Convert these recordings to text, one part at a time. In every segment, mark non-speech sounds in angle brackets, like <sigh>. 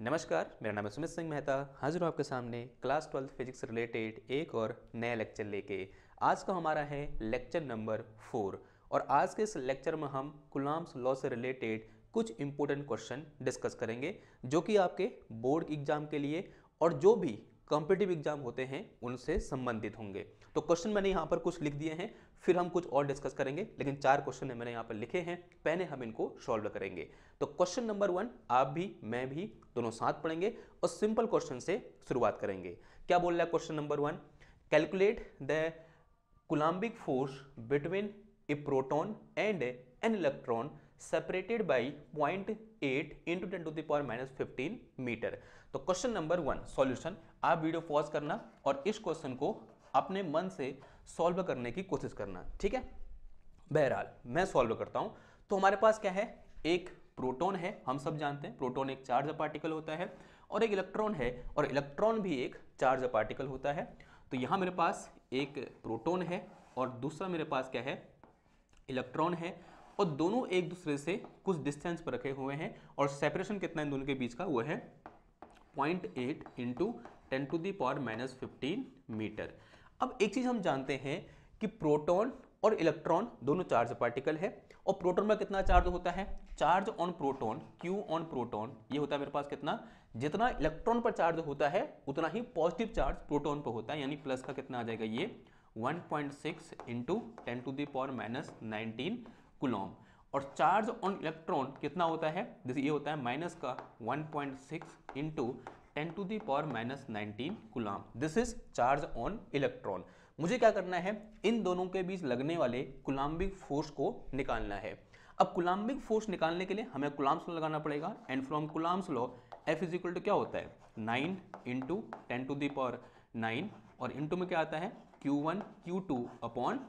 नमस्कार मेरा नाम है सुमित सिंह मेहता हाजिर हूँ आपके सामने क्लास ट्वेल्थ फिजिक्स रिलेटेड एक और नया लेक्चर लेके आज का हमारा है लेक्चर नंबर फोर और आज के इस लेक्चर में हम कुलाम्स लॉ से रिलेटेड कुछ इंपॉर्टेंट क्वेश्चन डिस्कस करेंगे जो कि आपके बोर्ड एग्जाम के लिए और जो भी कॉम्पिटिटिव एग्जाम होते हैं उनसे संबंधित होंगे तो क्वेश्चन मैंने यहाँ पर कुछ लिख दिए हैं फिर हम कुछ और डिस्कस करेंगे लेकिन चार क्वेश्चन मैंने यहाँ पर लिखे हैं पहले हम इनको सॉल्व करेंगे तो क्वेश्चन नंबर वन आप भी मैं भी दोनों साथ पढ़ेंगे और सिंपल क्वेश्चन से शुरुआत करेंगे क्या बोल रहा है question number one calculate the coulombic force between a proton and an electron separated by point eight into ten to the power minus fifteen metre तो क्वेश्चन नंबर वन सॉल्यूशन आप वीडियो पॉज करना और इस क्वेश्चन को अपने मन से solve करने की कोशिश करना ठीक है बहरहाल मैं सॉल्व करता हूं तो हमारे पास क्या है एक प्रोटॉन है हम सब जानते हैं प्रोटॉन एक चार्ज पार्टिकल होता है और एक इलेक्ट्रॉन है और इलेक्ट्रॉन भी एक चार्ज पार्टिकल होता है तो यहाँ मेरे पास एक प्रोटोन है और दूसरा मेरे पास क्या है इलेक्ट्रॉन है और दोनों एक दूसरे से कुछ डिस्टेंस पर रखे हुए हैं और सेपरेशन कितना है दोनों के बीच का वो है point eight into ten to the power minus fifteen metre अब एक चीज हम जानते हैं कि प्रोटॉन और इलेक्ट्रॉन दोनों चार्ज पार्टिकल है और प्रोटॉन में कितना चार्ज होता है charge on proton Q on proton ये होता है मेरे पास कितना जितना इलेक्ट्रॉन पर चार्ज होता है उतना ही पॉजिटिव चार्ज प्रोटोन पर होता है यानी प्लस का कितना आ जाएगा ये 1.6 point six into ten to the power minus nineteen coulomb और चार्ज ऑन इलेक्ट्रॉन कितना होता है जैसे ये होता है माइनस का 1.6 point six into 10 to the power minus nineteen coulomb this is charge on electron मुझे क्या करना है इन दोनों के बीच लगने वाले कुलाम्बिक फोर्स को निकालना है अब कुलाम्बिक फोर्स निकालने के लिए हमें कुलाम्स लॉ लगाना पड़ेगा and from Coulomb's law F is equal to क्या होता है nine into ten to the power nine और इंटू में क्या आता है Q one Q two upon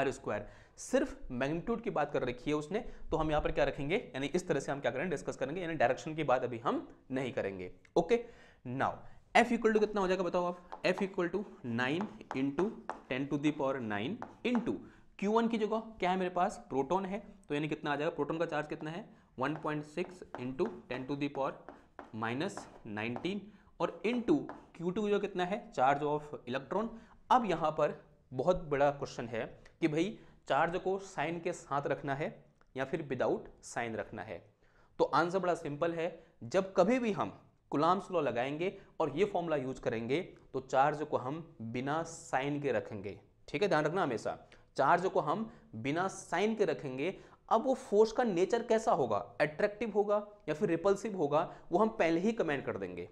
are square सिर्फ मैग्नीट्यूड की बात कर रखी है उसने तो हम यहां पर क्या रखेंगे यानी इस तरह से हम क्या करेंगे डिस्कस करेंगे यानी डायरेक्शन की बात अभी हम नहीं करेंगे okay now F equal to कितना हो जाएगा बताओ आप F equal to nine into ten to the power nine into Q one की जगह क्या है मेरे पास प्रोटोन है तो यानी कितना आ जाएगा प्रोटोन का चार्ज कितना है 1.6 point six into ten to the power minus nineteen और इंटू क्यू टू जो कितना है चार्ज ऑफ इलेक्ट्रॉन अब यहाँ पर बहुत बड़ा क्वेश्चन है कि भाई चार्ज को साइन के साथ रखना है या फिर विदाउट साइन रखना है तो आंसर बड़ा सिंपल है जब कभी भी हम कुलाम्स लॉ लगाएंगे और ये फॉर्मूला यूज करेंगे तो चार्ज को हम बिना साइन के रखेंगे ठीक है ध्यान रखना हमेशा चार्ज को हम बिना साइन के रखेंगे अब वो फोर्स का नेचर कैसा होगा अट्रैक्टिव होगा या फिर रिपल्सिव होगा वो हम पहले ही कमेंट कर देंगे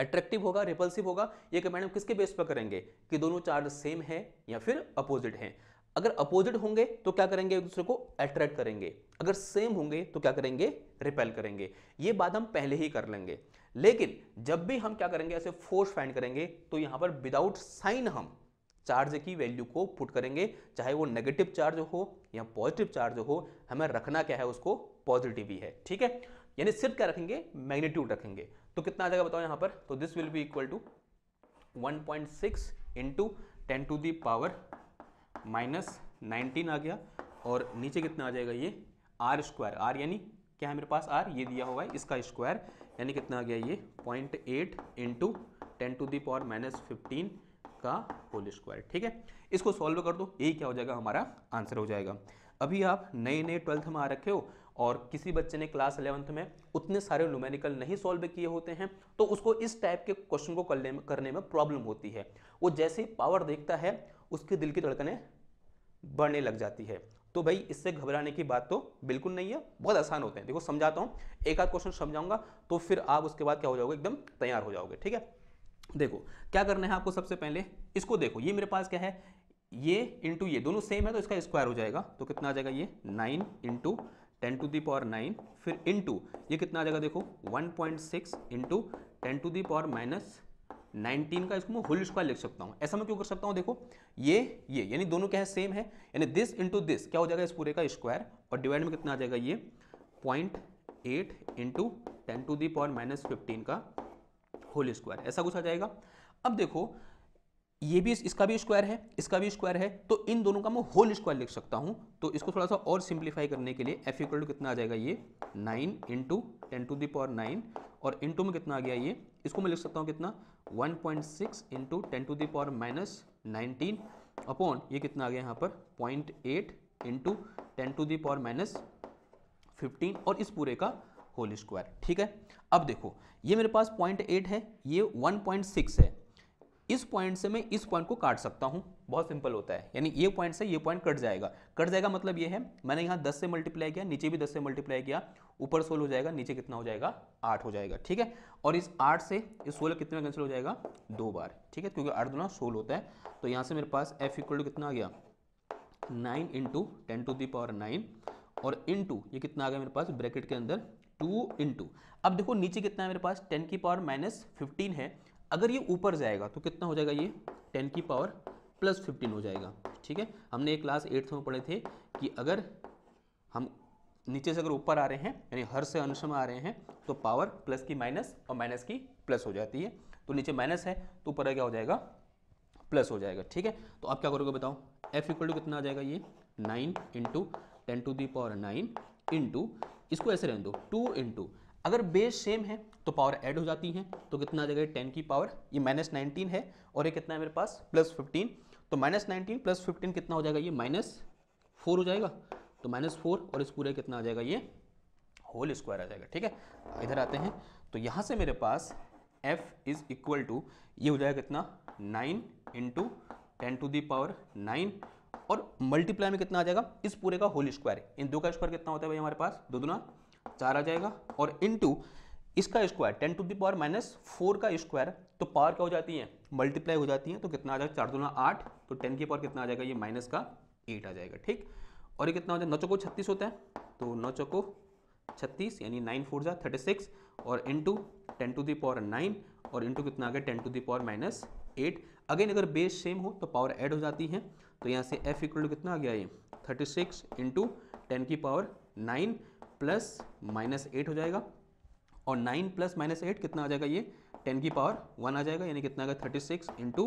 अट्रैक्टिव होगा रिपल्सिव होगा ये कमेंट हम किसके बेस पर करेंगे कि दोनों चार्ज सेम है या फिर अपोजिट हैं अगर अपोजिट होंगे तो क्या करेंगे एक दूसरे को अट्रैक्ट करेंगे अगर सेम होंगे तो क्या करेंगे रिपेल करेंगे ये बात हम पहले ही कर लेंगे लेकिन जब भी हम क्या करेंगे ऐसे फोर्स फाइंड करेंगे तो यहाँ पर विदाउट साइन हम चार्ज की वैल्यू को पुट करेंगे चाहे वो नेगेटिव चार्ज हो या पॉजिटिव चार्ज हो हमें रखना क्या है उसको पॉजिटिव ही है ठीक है यानी सिर्फ क्या रखेंगे मैग्नीट्यूड रखेंगे तो कितना आ जाएगा बताओ यहाँ पर तो this will be equal to 1.6 point six into ten to the power minus nineteen आ गया और नीचे कितना आ जाएगा ये आर स्क्वायर आर यानी क्या है मेरे पास आर ये दिया हुआ है इसका स्क्वायर यानी कितना आ गया ये point eight into ten to the power minus fifteen का होल स्क्वायर ठीक है इसको सॉल्व कर दो यही क्या हो जाएगा हमारा आंसर हो जाएगा अभी आप नए नए ट्वेल्थ में आ रखे हो और किसी बच्चे ने क्लास इलेवंथ में उतने सारे न्यूमेरिकल नहीं सॉल्व किए होते हैं तो उसको इस टाइप के क्वेश्चन को करने में करने में प्रॉब्लम होती है वो जैसे ही पावर देखता है उसके दिल की धड़कने बढ़ने लग जाती है तो भाई इससे घबराने की बात तो बिल्कुल नहीं है बहुत आसान होते हैं देखो समझाता हूँ एक आध क्वेश्चन समझाऊंगा तो फिर आप उसके बाद क्या हो जाओगे एकदम तैयार हो जाओगे ठीक है देखो क्या करना है आपको सबसे पहले इसको देखो ये मेरे पास क्या है ये इंटू ये दोनों सेम है तो इसका स्क्वायर हो जाएगा तो कितना आ जाएगा ये nine into ten to the power nine फिर इंटू ये कितना आ जाएगा देखो one point six into ten to the power minus 19 का इसको मैं होल स्क्वायर लिख सकता हूँ ऐसा मैं क्यों कर सकता हूँ देखो ये ये यानी दोनों क्या है सेम है यानी दिस इंटू दिस क्या हो जाएगा इस पूरे का स्क्वायर और डिवाइड में कितना आ जाएगा ये point eight into ten to the power minus fifteen का होल स्क्वायर ऐसा कुछ आ जाएगा अब देखो ये भी इसका भी स्क्वायर है इसका भी स्क्वायर है तो इन दोनों का मैं होल स्क्वायर लिख सकता हूँ तो इसको थोड़ा सा और सिंप्लीफाई करने के लिए एफ इक्वल टू कितना आ जाएगा ये nine into ten to the power nine और इंटू में कितना आ गया ये इसको मैं लिख सकता हूँ कितना one point six into ten to the power minus nineteen upon ये कितना आ गया यहाँ पर point eight into ten to the power minus fifteen और इस पूरे का होल स्क्वायर ठीक है अब देखो ये मेरे पास पॉइंट एट है ये वन पॉइंट सिक्स है इस पॉइंट से मैं इस पॉइंट को काट सकता हूँ बहुत सिंपल होता है यानी ये पॉइंट से ये पॉइंट कट जाएगा कट जाएगा मतलब ये है मैंने यहाँ 10 से मल्टीप्लाई किया नीचे भी 10 से मल्टीप्लाई किया ऊपर 16 हो जाएगा नीचे कितना हो जाएगा 8 हो जाएगा ठीक है और इस 8 से इस 16 कितने कैंसिल हो जाएगा दो बार ठीक है क्योंकि आठ दोनों सोलह होता है तो यहाँ से मेरे पास एफ इक्वल टू कितना आ गया nine into ten to the power nine और इंटू ये कितना आ गया मेरे पास ब्रैकेट के अंदर टू इंटू अब देखो नीचे कितना है मेरे पास टेन की पावर माइनस फिफ्टीन है अगर ये ऊपर जाएगा तो कितना हो जाएगा ये टेन की पावर प्लस फिफ्टीन हो जाएगा ठीक है हमने एक क्लास एट्थ में पढ़े थे कि अगर हम नीचे से अगर ऊपर आ रहे हैं यानी हर से अनुसम आ रहे हैं तो पावर प्लस की माइनस और माइनस की प्लस हो जाती है तो नीचे माइनस है तो ऊपर क्या हो जाएगा प्लस हो जाएगा ठीक है तो आप क्या करोगे बताओ एफ इक्वल टू कितना आ जाएगा ये nine into ten to the power nine into इसको ऐसे रहने दो टू इंटू अगर बेस सेम है तो पावर ऐड हो जाती है तो कितना आ जाएगा टेन की पावर ये माइनस नाइनटीन है और ये कितना है मेरे पास प्लस फिफ्टीन तो माइनस नाइनटीन प्लस फिफ्टीन कितना हो जाएगा ये माइनस फोर हो जाएगा तो माइनस फोर और इस पूरे कितना आ जाएगा ये होल स्क्वायर आ जाएगा ठीक है इधर आते हैं तो यहाँ से मेरे पास एफ इज इक्वल टू ये हो जाएगा कितना nine into ten to the power nine और मल्टीप्लाई में कितना आ जाएगा इस पूरे का होल स्क्वायर इन दो का स्क्वायर कितना होता है भाई हमारे पास दो दुना चार आ जाएगा और टू इसका square ten to the power minus four का स्क्वायर तो पावर क्या हो जाती है मल्टीप्लाई हो जाती है तो कितना आ जाएगा चार दोनों आठ तो टेन की पावर कितना आ जाएगा ये माइनस का एट आ जाएगा ठीक और ये कितना हो जाए नौ चौको छत्तीस होता है तो नौ चौको छत्तीस यानी नाइन फोर जा थर्टी सिक्स और into ten to the power nine और इंटू कितना आ गया ten to the power minus eight again अगर बेस सेम हो तो पावर ऐड हो जाती है तो यहाँ से एफ इक्वल टू कितना आ गया ये थर्टी सिक्स इंटू टेन की power nine plus minus eight हो जाएगा और नाइन प्लस माइनस एट कितना आ जाएगा ये टेन की पावर वन आ जाएगा यानी कितना आ गया थर्टी सिक्स इंटू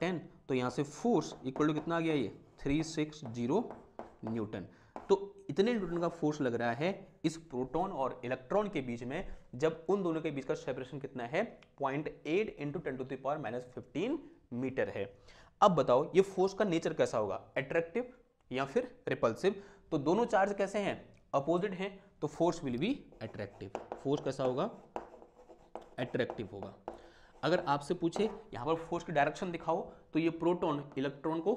टेन तो यहाँ से फोर्स इक्वल टू कितना आ गया ये थ्री सिक्स जीरो न्यूटन तो इतने न्यूटन का फोर्स लग रहा है इस प्रोटॉन और इलेक्ट्रॉन के बीच में जब उन दोनों के बीच का सेपरेशन कितना है point eight into ten to power minus fifteen metre है अब बताओ ये फोर्स का नेचर कैसा होगा एट्रैक्टिव या फिर रिपल्सिव तो दोनों चार्ज कैसे हैं अपोजिट हैं तो force will be attractive force कैसा होगा अट्रैक्टिव होगा अगर आपसे पूछे यहाँ पर फोर्स की डायरेक्शन दिखाओ तो ये प्रोटॉन इलेक्ट्रॉन को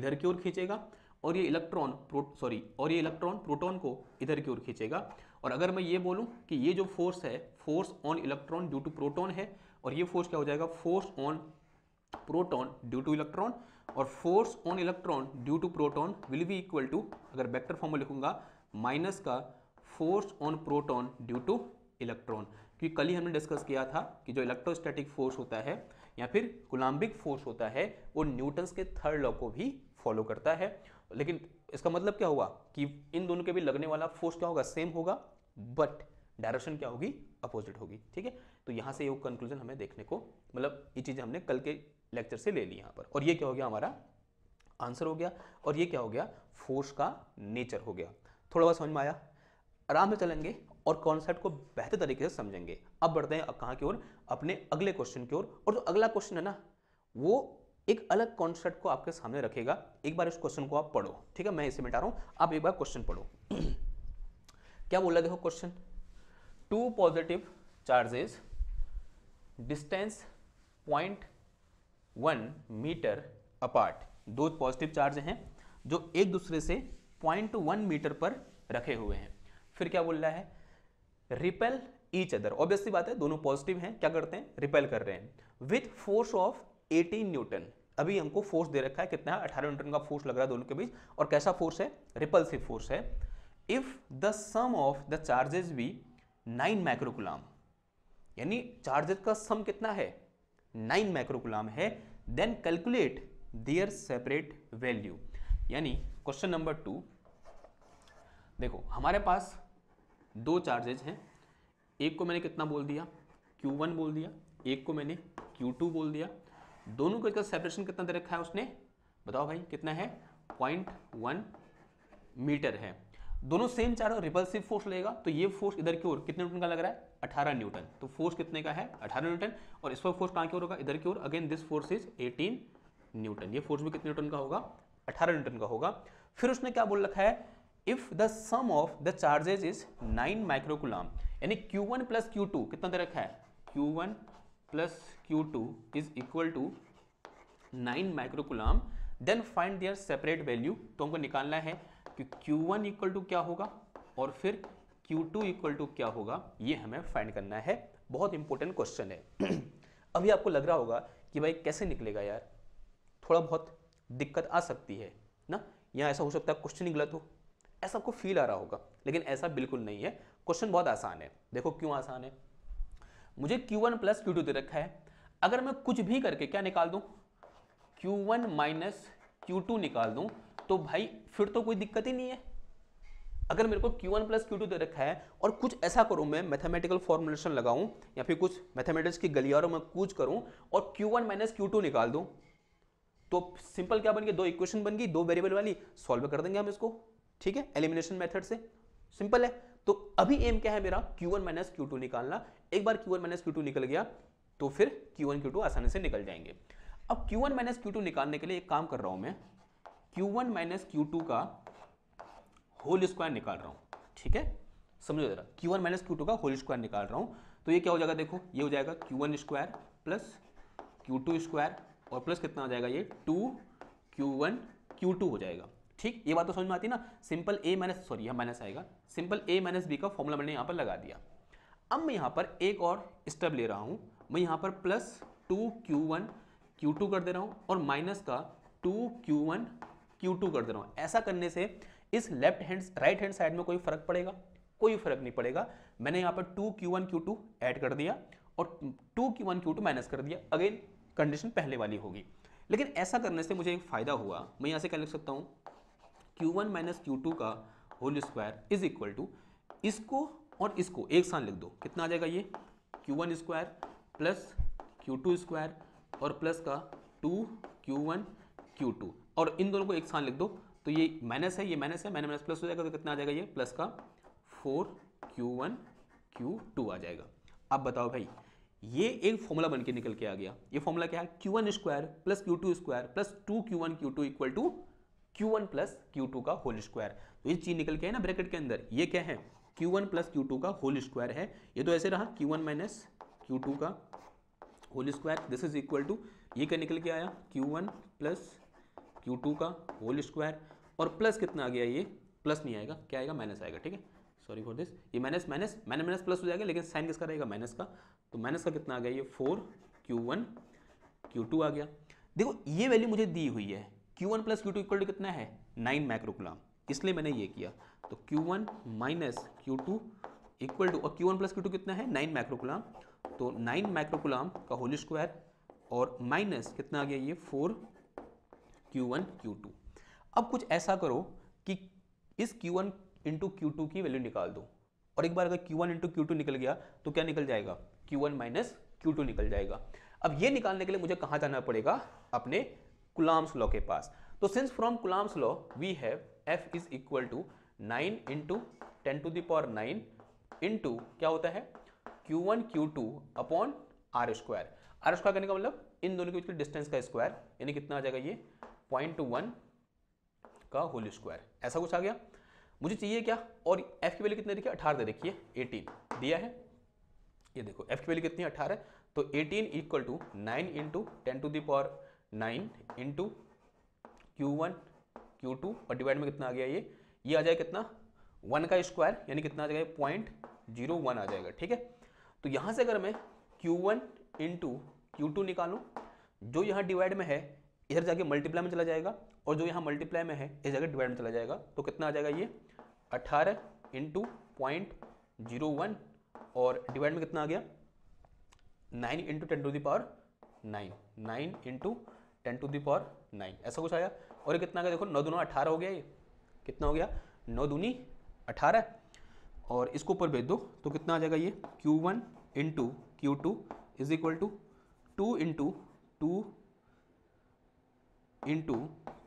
इधर की ओर खींचेगा और ये इलेक्ट्रॉन प्रो सॉरी और ये इलेक्ट्रॉन प्रोटॉन को इधर की ओर खींचेगा और अगर मैं ये बोलूँ कि ये जो फोर्स है force on electron due to proton है और ये फोर्स क्या हो जाएगा force on proton due to electron और force on electron due to proton will be equal to अगर वेक्टर फॉर्म में लिखूंगा माइनस का force on proton due to electron क्योंकि कल ही हमने डिस्कस किया था कि जो इलेक्ट्रोस्टैटिक फोर्स होता है या फिर कुलाम्बिक फोर्स होता है वो न्यूटन्स के थर्ड लॉ को भी फॉलो करता है लेकिन इसका मतलब क्या हुआ कि इन दोनों के भी लगने वाला फोर्स क्या होगा सेम होगा बट डायरेक्शन क्या होगी अपोजिट होगी ठीक है तो यहाँ से ये कंक्लूजन हमें देखने को मतलब ये चीज़ हमने कल के लेक्चर से ले ली यहाँ पर और ये क्या हो गया हमारा आंसर हो गया और ये क्या हो गया फोर्स का नेचर हो गया थोड़ा बहुत समझ में आया आराम से चलेंगे और कॉन्सेप्ट को बेहतर तरीके से समझेंगे अब बढ़ते हैं अब कहाँ की ओर अपने अगले क्वेश्चन की ओर और जो अगला क्वेश्चन है ना वो एक अलग कॉन्सेप्ट को आपके सामने रखेगा एक बार इस क्वेश्चन को आप पढ़ो ठीक है मैं इसे मिटा रहा हूँ आप एक बार क्वेश्चन पढ़ो <clears throat> क्या बोल बोला देखो question two positive charges distance point one metre apart दो पॉजिटिव चार्ज हैं जो एक दूसरे से पॉइंट वन मीटर पर रखे हुए हैं फिर क्या बोल रहा है रिपेल ईच अदर ऑब्वियसली बात है दोनों पॉजिटिव हैं क्या करते हैं रिपेल कर रहे हैं विथ फोर्स ऑफ 18 न्यूटन अभी हमको फोर्स दे रखा है कितना अठारह न्यूटन का फोर्स लग रहा है दोनों के बीच और कैसा फोर्स है रिपल्सिव फोर्स है if the sum of the charges be nine microcoulomb यानी चार्जेस का सम कितना है नाइन माइक्रोकुलाम है then calculate their separate value यानी क्वेश्चन नंबर टू देखो हमारे पास दो चार्जेज हैं एक को मैंने कितना बोल दिया Q1 बोल दिया एक को मैंने Q2 बोल दिया दोनों को इसका सेपरेशन कितना दे रखा है उसने बताओ भाई कितना है पॉइंट वन मीटर है दोनों सेम चार्ज रिपल्सिव फोर्स लगेगा तो ये फोर्स इधर की ओर कितने न्यूटन का लग रहा है 18 न्यूटन तो फोर्स कितने का है 18 न्यूटन और इस पर फोर्स कहाँ की ओर होगा इधर की ओर again this force is 18 newton ये फोर्स भी कितने न्यूटन का होगा अठारह न्यूटन का होगा फिर उसने क्या बोल रखा है if the sum of the charges is nine microcoulomb यानी Q1 वन प्लस क्यू कितना दे रखा है Q1 one plus Q two is equal to nine microcoulomb then find their separate value तो हमको निकालना है कि Q1 वन इक्वल टू क्या होगा और फिर Q2 टू इक्वल टू क्या होगा ये हमें फाइंड करना है बहुत इंपॉर्टेंट क्वेश्चन है <clears throat> अभी आपको लग रहा होगा कि भाई कैसे निकलेगा यार थोड़ा बहुत दिक्कत आ सकती है ना या ऐसा हो सकता है क्वेश्चन ही गलत हो ऐसा आपको फील आ रहा होगा लेकिन ऐसा बिल्कुल नहीं है क्वेश्चन बहुत आसान है देखो क्यों आसान है मुझे Q one plus Q two दे रखा है अगर मैं कुछ भी करके क्या निकाल दूँ Q one minus Q two निकाल दूँ तो भाई फिर तो कोई दिक्कत ही नहीं है अगर मेरे को Q1 वन प्लस क्यू दे रखा है और कुछ ऐसा करूं मैं मैथमेटिकल फॉर्मुलेशन लगाऊं या फिर कुछ मैथमेटिक्स की गलियारों में कूच करूं और Q1 वन माइनस क्यू निकाल दूं तो सिंपल क्या बन गया दो इक्वेशन बन गई दो वेरिएबल वाली सॉल्व कर देंगे हम इसको ठीक है एलिमिनेशन मेथड से सिंपल है तो अभी एम क्या है मेरा Q1 वन माइनस क्यू निकालना एक बार Q1 वन माइनस क्यू निकल गया तो फिर Q1 Q2 आसानी से निकल जाएंगे अब Q1 वन माइनस क्यू निकालने के लिए एक काम कर रहा हूं मैं Q1 वन माइनस क्यू का होल स्क्वायर निकाल रहा हूं ठीक है समझो जरा Q1 वन माइनस क्यू का होल स्क्वायर निकाल रहा हूं तो ये क्या हो जाएगा देखो ये हो जाएगा Q one square plus Q two square और प्लस कितना आ जाएगा ये two Q one Q two हो जाएगा ठीक ये बात तो समझ में आती है ना सिंपल ए माइनस सॉरी यहाँ माइनस आएगा सिंपल ए माइनस बी का फॉर्मूला मैंने यहाँ पर लगा दिया अब मैं यहाँ पर एक और स्टेप ले रहा हूँ मैं यहाँ पर plus two Q one Q two कर दे रहा हूँ और माइनस का two Q one Q two कर दे रहा हूँ ऐसा करने से इस left hand right hand side में कोई फर्क पड़ेगा कोई फर्क नहीं पड़ेगा मैंने यहाँ पर two Q one Q two add कर दिया और two Q one Q two minus कर दिया अगेन कंडीशन पहले वाली होगी लेकिन ऐसा करने से मुझे एक फ़ायदा हुआ मैं यहाँ से क्या लिख सकता हूँ Q1 वन माइनस क्यू का whole square is equal to इसको और इसको एक साथ लिख दो कितना आ जाएगा ये Q1 one square plus Q two square और प्लस का 2 Q1 Q2 और इन दोनों को एक साथ लिख दो तो ये माइनस है ये माइनस है माइनस माइनस प्लस हो जाएगा तो कितना आ जाएगा ये प्लस का फोर क्यू Q2 आ जाएगा अब बताओ भाई ये एक फॉर्मूला बनकर निकल के आ गया ये फॉर्मूला क्या है Q one square plus Q two square plus two Q one Q two equal to Q one plus Q two का होल स्क्वायर तो ये चीज निकल के है ना ब्रैकेट के अंदर ये क्या है Q one plus Q two का होल स्क्वायर है ये तो ऐसे रहा Q one minus Q two का whole square this is equal to ये क्या निकल के आया Q one plus Q two का होल स्क्वायर और प्लस कितना आ गया ये प्लस नहीं आएगा क्या आएगा माइनस आएगा ठीक है सॉरी फॉर दिस ये minus minus minus minus plus हो जाएगा लेकिन साइन किसका रहेगा माइनस का तो माइनस का कितना आ गया ये four Q one Q two आ गया देखो ये वैल्यू मुझे दी हुई है Q one plus Q two equal to कितना है नाइन माइक्रोग्राम इसलिए मैंने ये किया तो Q one minus Q two equal to और Q one plus Q two कितना है नाइन माइक्रोग्राम तो नाइन माइक्रोग्राम का होल स्क्वायर और माइनस कितना आ गया ये four Q one Q two अब कुछ ऐसा करो कि इस Q one into Q two की वैल्यू निकाल दो और एक बार अगर Q one into Q two निकल गया तो क्या निकल जाएगा Q one minus Q two निकल जाएगा अब ये निकालने के लिए मुझे कहाँ जाना पड़ेगा अपने कुलाम्स लॉ के पास तो since from Coulomb's law we have F is equal to nine into ten to the power nine into क्या होता है Q one Q two upon are square are square करने का मतलब इन दोनों के बीच डिस्टेंस का स्क्वायर यानी कितना आ जाएगा ये पॉइंट वन का होल स्क्वायर ऐसा कुछ आ गया मुझे चाहिए क्या और एफ की वैल्यू कितने देखिए अठारह दे रखी एटीन दिया है ये देखो एफ की वैल्यू कितनी है अठारह तो 18 equal to nine into ten to the power nine into Q one Q two और डिवाइड में कितना आ गया ये ये आ जाएगा कितना वन का स्क्वायर यानी कितना आ जाएगा पॉइंट जीरो वन आ जाएगा ठीक है तो यहाँ से अगर मैं Q one into Q two निकालूँ जो यहाँ डिवाइड में है इधर जाके मल्टीप्लाई में चला जाएगा और जो यहाँ मल्टीप्लाई में है इस जगह डिवाइड में चला जाएगा तो कितना आ जाएगा ये अठारह इंटू पॉइंट जीरो वन और डिवाइड में कितना आ गया nine into ten to the power nine nine into ten to the power nine ऐसा कुछ आया और कितना आ गया देखो नौ दूना अठारह हो गया ये कितना हो गया नौ दूनी अठारह और इसको ऊपर भेज दो तो कितना आ जाएगा ये Q1 one into Q two is equal to two into two into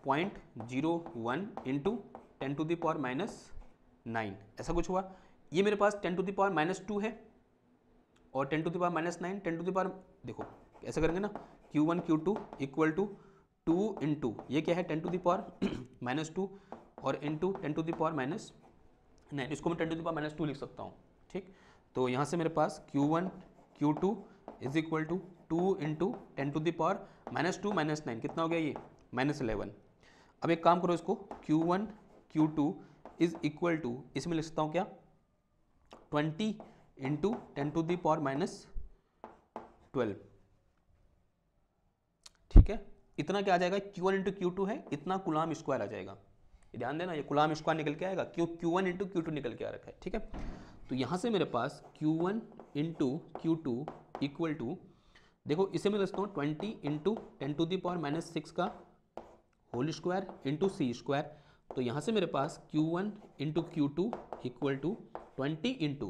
point zero one into ten to the power minus nine ऐसा कुछ हुआ ये मेरे पास ten to the power minus two है और ten to the power minus nine ten to the power देखो ऐसा करेंगे ना Q one Q two equal to two into ये क्या है ten to the power <clears throat> minus two और into ten to the power minus nine इसको मैं ten to the power minus two लिख सकता हूँ ठीक तो यहाँ से मेरे पास Q one Q two is equal to two two ten to the power minus two minus nine कितना हो गया ये माइनस इलेवन अब एक काम करो इसको Q one Q two is equal to इसमें लिख सकता हूँ क्या twenty into ten to the power minus twelve ठीक है इतना क्या आ जाएगा Q one into Q two है इतना कुलाम स्क्वायर आ जाएगा ध्यान देना ये कुलाम स्क्वायर निकल के आएगा क्यों Q one into Q two निकल के आ रखा है ठीक है तो यहां से मेरे पास Q one into Q two equal to देखो इसे मैं दसता हूँ twenty into ten to the power minus six का whole square into C square तो यहाँ से मेरे पास Q1 one into Q two equal to twenty into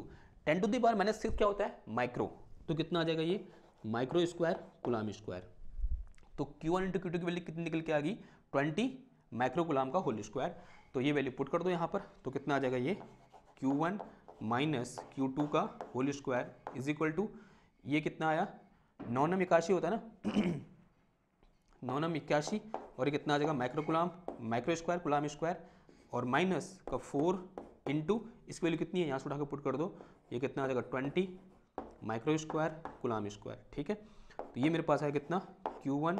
ten to the power minus six क्या होता है माइक्रो तो कितना आ जाएगा ये माइक्रो स्क्वायर गुलाम स्क्वायर तो Q1 वन इंटू क्यू की वैल्यू कितनी निकल के आ गई ट्वेंटी माइक्रो गुलाम का होल स्क्वायर तो ये वैल्यू पुट कर दो यहाँ पर तो कितना आ जाएगा ये Q1 one minus Q two का whole square is equal to ये कितना आया नौनम इक्यासी होता है ना <clears throat> नौनम इक्यासी और ये कितना आ जाएगा micro coulomb micro square coulomb square और माइनस का फोर इंटू इसकी वैल्यू कितनी है यहाँ से उठा के पुट कर दो ये कितना आ जाएगा twenty micro square coulomb square ठीक है तो ये मेरे पास आया कितना Q one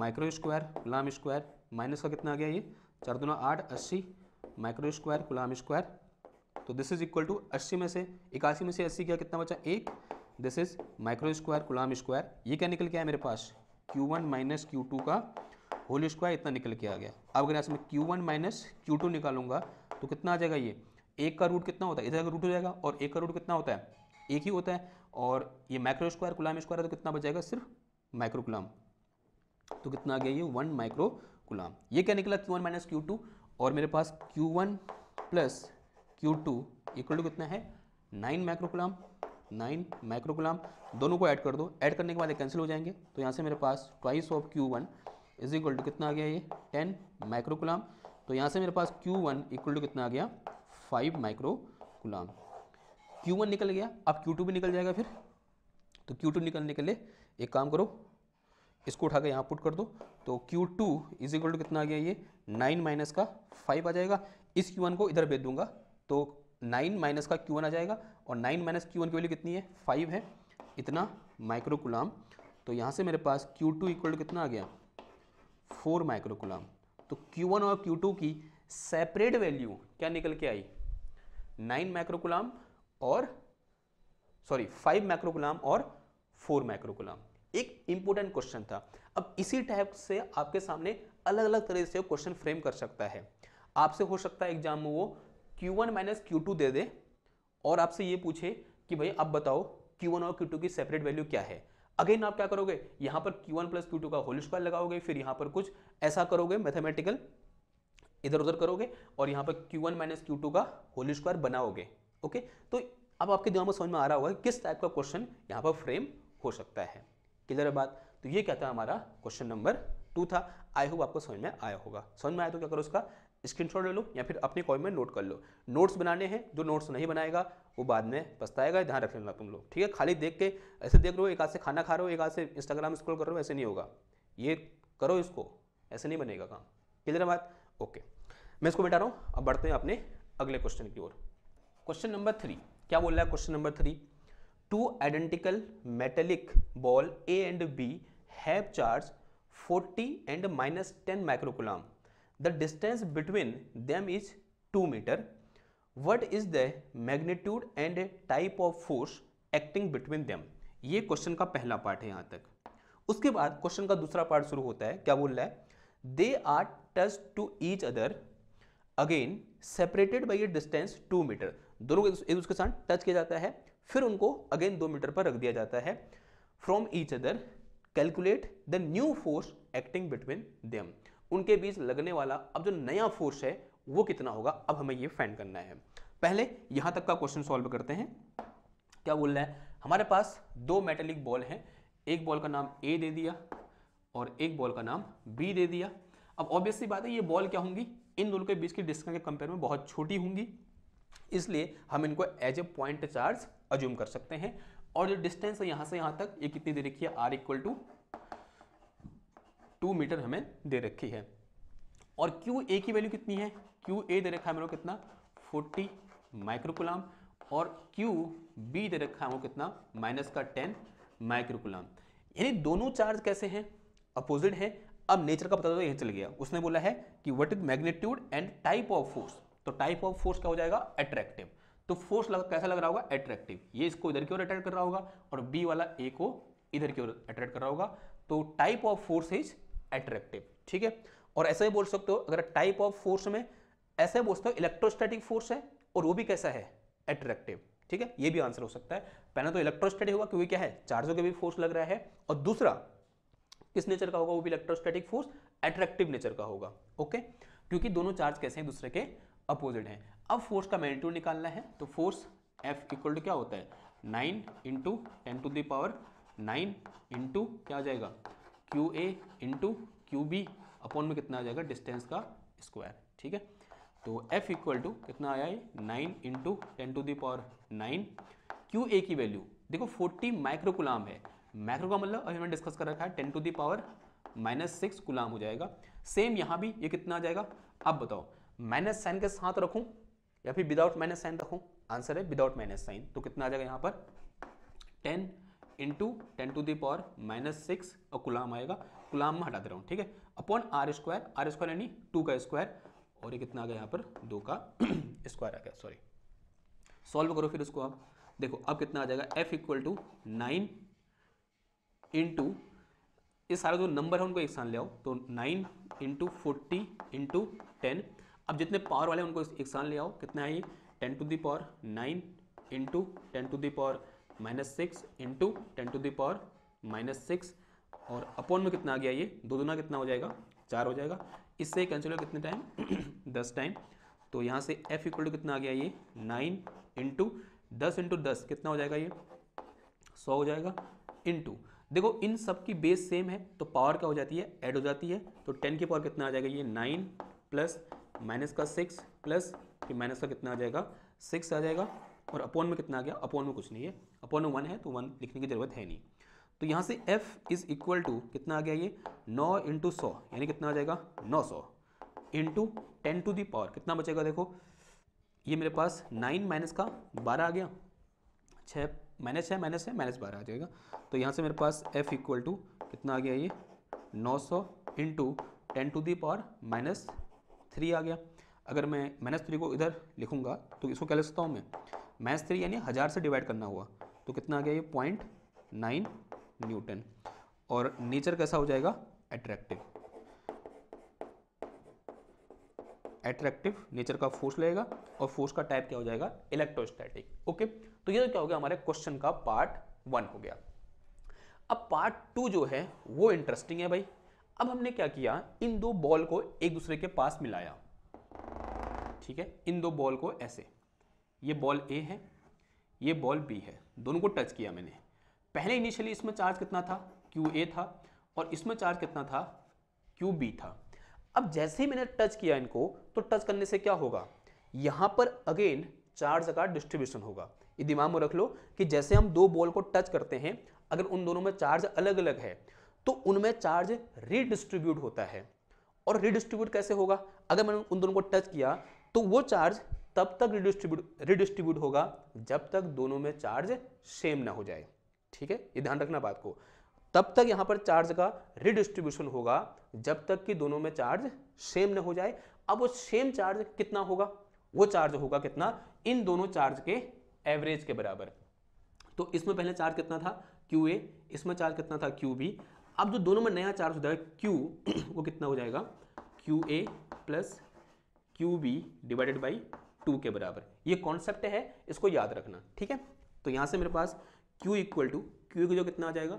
micro square coulomb square minus का कितना आ गया ये चार दुना आठ अस्सी माइक्रो स्क्वायर गुलाम स्क्वायर तो दिस इज इक्वल टू अस्सी में से इक्यासी में से अस्सी क्या कितना बचा एक this is micro square coulomb square ये क्या निकल के आया मेरे पास Q one minus Q two का होल स्क्वायर इतना निकल के आ गया अब अगर यहाँ से मैं Q one minus Q two निकालूंगा तो कितना आ जाएगा ये एक का रूट कितना होता है इधर का रूट हो जाएगा और एक का रूट कितना होता है एक ही होता है और ये माइक्रो स्क्वायर गुलाम स्क्वायर है तो कितना बच जाएगा सिर्फ माइक्रो गुलाम तो कितना आ गया ये वन माइक्रो गुलाम ये क्या निकला Q one minus Q two और मेरे पास Q one plus Q two equal to कितना है nine micro coulomb nine micro coulomb दोनों को ऐड कर दो ऐड करने के बाद कैंसिल हो जाएंगे तो यहाँ से मेरे पास twice of Q one is equal to कितना आ गया ये टेन माइक्रोकुलाम तो यहाँ से मेरे पास Q1 वन इक्वल टू कितना आ गया फाइव माइक्रोकुलाम Q1 निकल गया अब Q2 भी निकल जाएगा फिर तो Q2 निकलने के लिए एक काम करो इसको उठाकर यहाँ पुट कर दो तो Q2 to is equal to कितना आ गया ये नाइन माइनस का फाइव आ जाएगा इस Q1 को इधर भेज दूंगा तो नाइन माइनस का Q1 आ जाएगा और नाइन माइनस क्यू की वैल्यू कितनी है फाइव है इतना माइक्रोकुलाम तो यहाँ से मेरे पास Q2 टू इक्वल टू कितना आ गया फोर माइक्रोकुलम तो Q1 और Q2 की सेपरेट वैल्यू क्या निकल के आई नाइन माइक्रोकुलम और सॉरी फाइव माइक्रोकुलम और फोर माइक्रोकुलम एक इंपॉर्टेंट क्वेश्चन था अब इसी टाइप से आपके सामने अलग अलग तरह से क्वेश्चन फ्रेम कर सकता है आपसे हो सकता है एग्जाम में वो Q1 वन माइनस क्यू दे दे और आपसे ये पूछे कि भाई अब बताओ Q1 और Q2 की सेपरेट वैल्यू क्या है अगेन आप क्या करोगे यहां पर Q one plus Q two का होल स्क्वायर लगाओगे फिर यहां पर कुछ ऐसा करोगे मैथमेटिकल इधर उधर करोगे और यहां पर Q one minus Q two का होल स्क्वायर बनाओगे ओके तो अब आपके दिमाग में समझ में आ रहा होगा किस टाइप का क्वेश्चन यहाँ पर फ्रेम हो सकता है क्लियर है बात तो ये कहता है हमारा क्वेश्चन नंबर टू था आई होप आपको समझ में आया होगा समझ में आया तो क्या करो उसका स्क्रीनशॉट ले लो या फिर अपने कॉपी में नोट कर लो नोट्स बनाने हैं जो नोट्स नहीं बनाएगा वो बाद में पछताएगा ध्यान रख लेना तुम लोग ठीक है खाली देख के ऐसे देख रहे हो एक हाथ से खाना खा रहे हो एक हाथ से इंस्टाग्राम स्क्रॉल कर रहे हो ऐसे नहीं होगा ये करो इसको ऐसे नहीं बनेगा काम क्लियर है बात ओके मैं इसको बैठा रहा हूँ अब बढ़ते हैं अपने अगले क्वेश्चन की ओर क्वेश्चन नंबर थ्री क्या बोल रहा है question number three two identical metallic ball A and B have charge 40 and minus ten microcoulomb the distance between them is two metre what is the magnitude and type of force acting between them ये question का पहला part है यहाँ तक उसके बाद question का दूसरा पार्ट शुरू होता है क्या बोल रहा है they are touch to each other again separated by a distance two metre दोनों एक दूसरे के साथ टच किया जाता है फिर उनको अगेन दो मीटर पर रख दिया जाता है from each other calculate the new force acting between them उनके बीच लगने वाला अब जो नया फोर्स है वो कितना होगा अब हमें ये फाइंड करना है पहले यहां तक का क्वेश्चन सॉल्व करते हैं क्या बोल रहा है हमारे पास दो मेटेलिक बॉल हैं एक बॉल का नाम ए दे दिया और एक बॉल का नाम बी दे दिया अब ऑब्वियसली बात है ये बॉल क्या होंगी इन दोनों के बीच की डिस्टेंस के कंपेयर में बहुत छोटी होंगी इसलिए हम इनको as a point charge assume कर सकते हैं और जो डिस्टेंस है यहाँ से यहाँ तक ये कितनी देर रखी है R equal to two metre हमें दे रखी है और क्यू ए की वैल्यू कितनी है क्यू ए दे रखा है मेरे लोग कितना 40 माइक्रोकुलाम और क्यू बी दे रखा है वो कितना माइनस का 10 माइक्रोकुलाम यानी दोनों चार्ज कैसे हैं अपोजिट है अब नेचर का पता तो यहीं चल गया उसने बोला है कि what is magnitude and type of force तो टाइप ऑफ फोर्स क्या हो जाएगा अट्रैक्टिव तो फोर्स लग, कैसा लग रहा होगा अट्रैक्टिव ये इसको इधर की ओर अट्रैक्ट कर रहा होगा और बी वाला ए को इधर की ओर अट्रैक्ट कर रहा होगा तो type of force is attractive ठीक है और ऐसा ही बोल सकते हो अगर टाइप ऑफ फोर्स में ऐसे सकते हो इलेक्ट्रोस्टैटिक फोर्स है और वो भी कैसा है एट्रैक्टिव ठीक है ये भी आंसर हो सकता है पहला तो इलेक्ट्रोस्टैटिक होगा क्योंकि क्या है चार्जों के भी फोर्स लग रहा है और दूसरा किस नेचर का होगा वो भी इलेक्ट्रोस्टैटिक फोर्स एट्रैक्टिव नेचर का होगा ओके क्योंकि दोनों चार्ज कैसे हैं दूसरे के अपोजिट हैं अब फोर्स का मैग्नीट्यूड निकालना है तो फोर्स एफ इक्वल टू क्या होता है nine into ten to the power nine into क्या हो जाएगा Q A into Q B upon में कितना आ जाएगा डिस्टेंस का स्क्वायर ठीक है तो एफ इक्वल टू कितना आया है nine into ten to the power nine Q A की वैल्यू देखो फोर्टी माइक्रो है माइक्रो का मतलब अभी मैंने डिस्कस कर रखा है ten to the power minus six coulomb हो जाएगा सेम यहाँ भी ये कितना आ जाएगा अब बताओ माइनस साइन के साथ रखूँ या फिर विदाउट माइनस साइन रखूँ आंसर है विदाउट माइनस साइन तो कितना आ जाएगा यहाँ पर ten into ten to the power minus six और गुलाम आएगा गुलाम में हटा दे रहा हूँ ठीक है upon are square are square यानी टू का स्क्वायर और ये कितना आ गया यहाँ पर दो का स्क्वायर <clears throat> आ गया सॉरी सॉल्व करो फिर उसको आप देखो अब कितना आ जाएगा F equal to nine into ये सारा जो नंबर है उनको एक साथ ले आओ तो nine into forty into ten अब जितने पावर वाले उनको एक साथ ले आओ कितना है ये ten to the power nine into ten to the power minus six into ten to the power minus six और अपॉन में कितना आ गया ये दो दुना कितना हो जाएगा चार हो जाएगा इससे कैंसिल हो कितने टाइम <clears throat> दस टाइम तो यहाँ से एफ इक्वल टू कितना आ गया ये नाइन इंटू दस इंटू दस कितना हो जाएगा ये सौ हो जाएगा इंटू देखो इन सब की बेस सेम है तो पावर क्या हो जाती है ऐड हो जाती है तो टेन की पावर कितना आ जाएगा ये नाइन प्लस माइनस का सिक्स प्लस फिर माइनस का कितना आ जाएगा सिक्स आ जाएगा और अपॉन में कितना आ गया अपॉन में कुछ नहीं है अपॉन में वन है तो वन लिखने की जरूरत है नहीं तो यहाँ से f इज इक्वल टू कितना आ गया ये नौ इंटू सौ यानी कितना आ जाएगा नौ सौ इंटू टेन टू दावर कितना बचेगा देखो ये मेरे पास नाइन माइनस का बारह आ गया छः माइनस छः माइनस छः माइनस बारह आ जाएगा तो यहाँ से मेरे पास f इक्वल टू कितना आ गया ये नौ सौ into ten to the power minus three आ गया अगर मैं माइनस थ्री को इधर लिखूंगा तो इसको क्या लिख सकता हूँ मैं मैथ थ्री यानी हज़ार से डिवाइड करना हुआ तो कितना आ गया ये पॉइंट नाइन न्यूटन और नेचर कैसा हो जाएगा एट्रैक्टिव एट्रैक्टिव नेचर का फोर्स लगेगा और फोर्स का टाइप क्या हो जाएगा इलेक्ट्रोस्टैटिक ओके तो ये तो क्या हो गया हमारे क्वेश्चन का पार्ट वन हो गया अब पार्ट टू जो है वो इंटरेस्टिंग है भाई अब हमने क्या किया इन दो बॉल को एक दूसरे के पास मिलाया ठीक है इन दो बॉल को ऐसे ये बॉल ए है ये बॉल बी है दोनों को टच किया मैंने पहले इनिशियली इसमें चार्ज कितना था क्यू ए था और इसमें चार्ज कितना था क्यू बी था अब जैसे ही मैंने टच किया इनको तो टच करने से क्या होगा यहाँ पर अगेन चार्ज का डिस्ट्रीब्यूशन होगा ये दिमाग में रख लो कि जैसे हम दो बॉल को टच करते हैं अगर उन दोनों में चार्ज अलग अलग है तो उनमें चार्ज रिडिस्ट्रीब्यूट होता है और रिडिस्ट्रीब्यूट कैसे होगा अगर मैंने उन दोनों को टच किया तो वो चार्ज तब तक रिडिस्ट्रीब्यूट रिडिस्ट्रीब्यूट होगा जब तक दोनों में चार्ज सेम ना हो जाए ठीक है ये ध्यान रखना बात को तब तक यहां पर चार्ज का रिडिस्ट्रीब्यूशन होगा जब तक कि दोनों में चार्ज सेम ना हो जाए अब वो सेम चार्ज कितना होगा वो चार्ज होगा कितना इन दोनों चार्ज के एवरेज के बराबर तो इसमें पहले चार्ज कितना था क्यू ए इसमें चार्ज कितना था क्यू बी अब जो दोनों में नया चार्ज हो जाएगा क्यू वो कितना हो जाएगा Q A plus Q B divided by two के बराबर ये कॉन्सेप्ट है इसको याद रखना ठीक है तो यहाँ से मेरे पास Q इक्वल टू क्यू की जो कितना आ जाएगा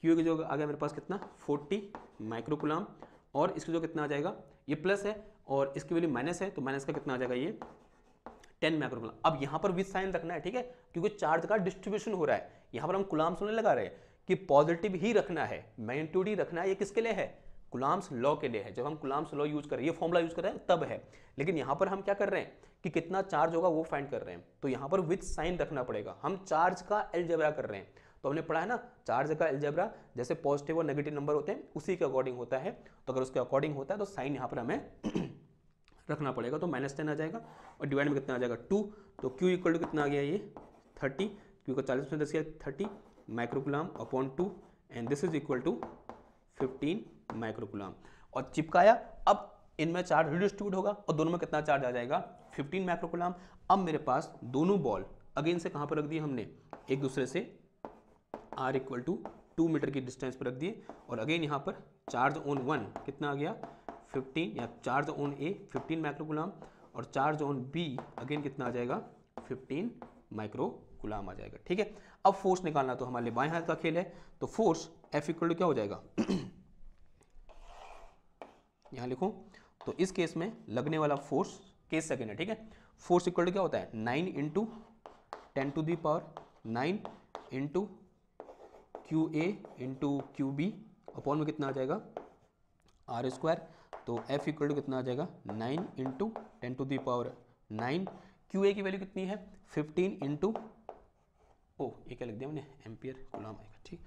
क्यू की जो आ गया मेरे पास कितना 40 माइक्रोकुलाम और इसकी जो कितना आ जाएगा ये प्लस है और इसकी वैल्यू माइनस है तो माइनस का कितना आ जाएगा ये 10 माइक्रोकुलाम अब यहाँ पर विथ साइन रखना है ठीक है क्योंकि चार्ज का डिस्ट्रीब्यूशन हो रहा है यहाँ पर हम कुलाम सुनने लगा रहे हैं कि पॉजिटिव ही रखना है मैग्नीट्यूड ही रखना है ये किसके लिए है कुलाम्स लॉ के लिए है जब हम कुलाम्स लॉ यूज कर रहे हैं ये फॉर्मूला यूज कर रहे हैं तब है लेकिन यहाँ पर हम क्या कर रहे हैं कि कितना चार्ज होगा वो फाइंड कर रहे हैं तो यहाँ पर विथ साइन रखना पड़ेगा हम चार्ज का एलजेब्रा कर रहे हैं तो हमने पढ़ा है ना चार्ज का एल्जेब्रा जैसे पॉजिटिव और नेगेटिव नंबर होते हैं उसी के अकॉर्डिंग होता है तो अगर उसके अकॉर्डिंग होता है तो साइन यहाँ पर हमें <clears throat> रखना पड़ेगा तो माइनस टेन आ जाएगा और डिवाइड में कितना आ जाएगा टू तो क्यू इक्वल टू कितना आ गया ये थर्टी क्यू का चालीस में दस गया thirty microcoulomb upon two and this is equal to fifteen microcoulomb और चिपकाया अब इनमें चार्ज रिडिस्ट्रीब्यूट होगा और दोनों में कितना चार्ज आ जाएगा 15 माइक्रोकुलम अब मेरे पास दोनों बॉल अगेन से कहाँ पर रख दिए हमने एक दूसरे से R equal to two metre की डिस्टेंस पर रख दिए और अगेन यहाँ पर चार्ज ऑन वन कितना आ गया 15 या चार्ज ऑन ए 15 माइक्रोकुलम और चार्ज ऑन बी अगेन कितना आ जाएगा 15 माइक्रो गुलाम आ जाएगा ठीक है अब फोर्स निकालना तो हमारे लिए बाएं हाथ का खेल है तो फोर्स एफ इक्वल टू क्या हो जाएगा यहाँ लिखो तो इस केस में लगने वाला फोर्स केस सेकेंड है ठीक है फोर्स इक्वल टू क्या होता है nine into ten to the power nine into Q A into Q B upon में कितना आ जाएगा आर स्क्वायर तो एफ इक्वल टू कितना आ जाएगा nine into ten to the power nine Q A की वैल्यू कितनी है फिफ्टीन इंटू ओ ये क्या लिख दिया मैंने एम्पियर गुलाम आएगा ठीक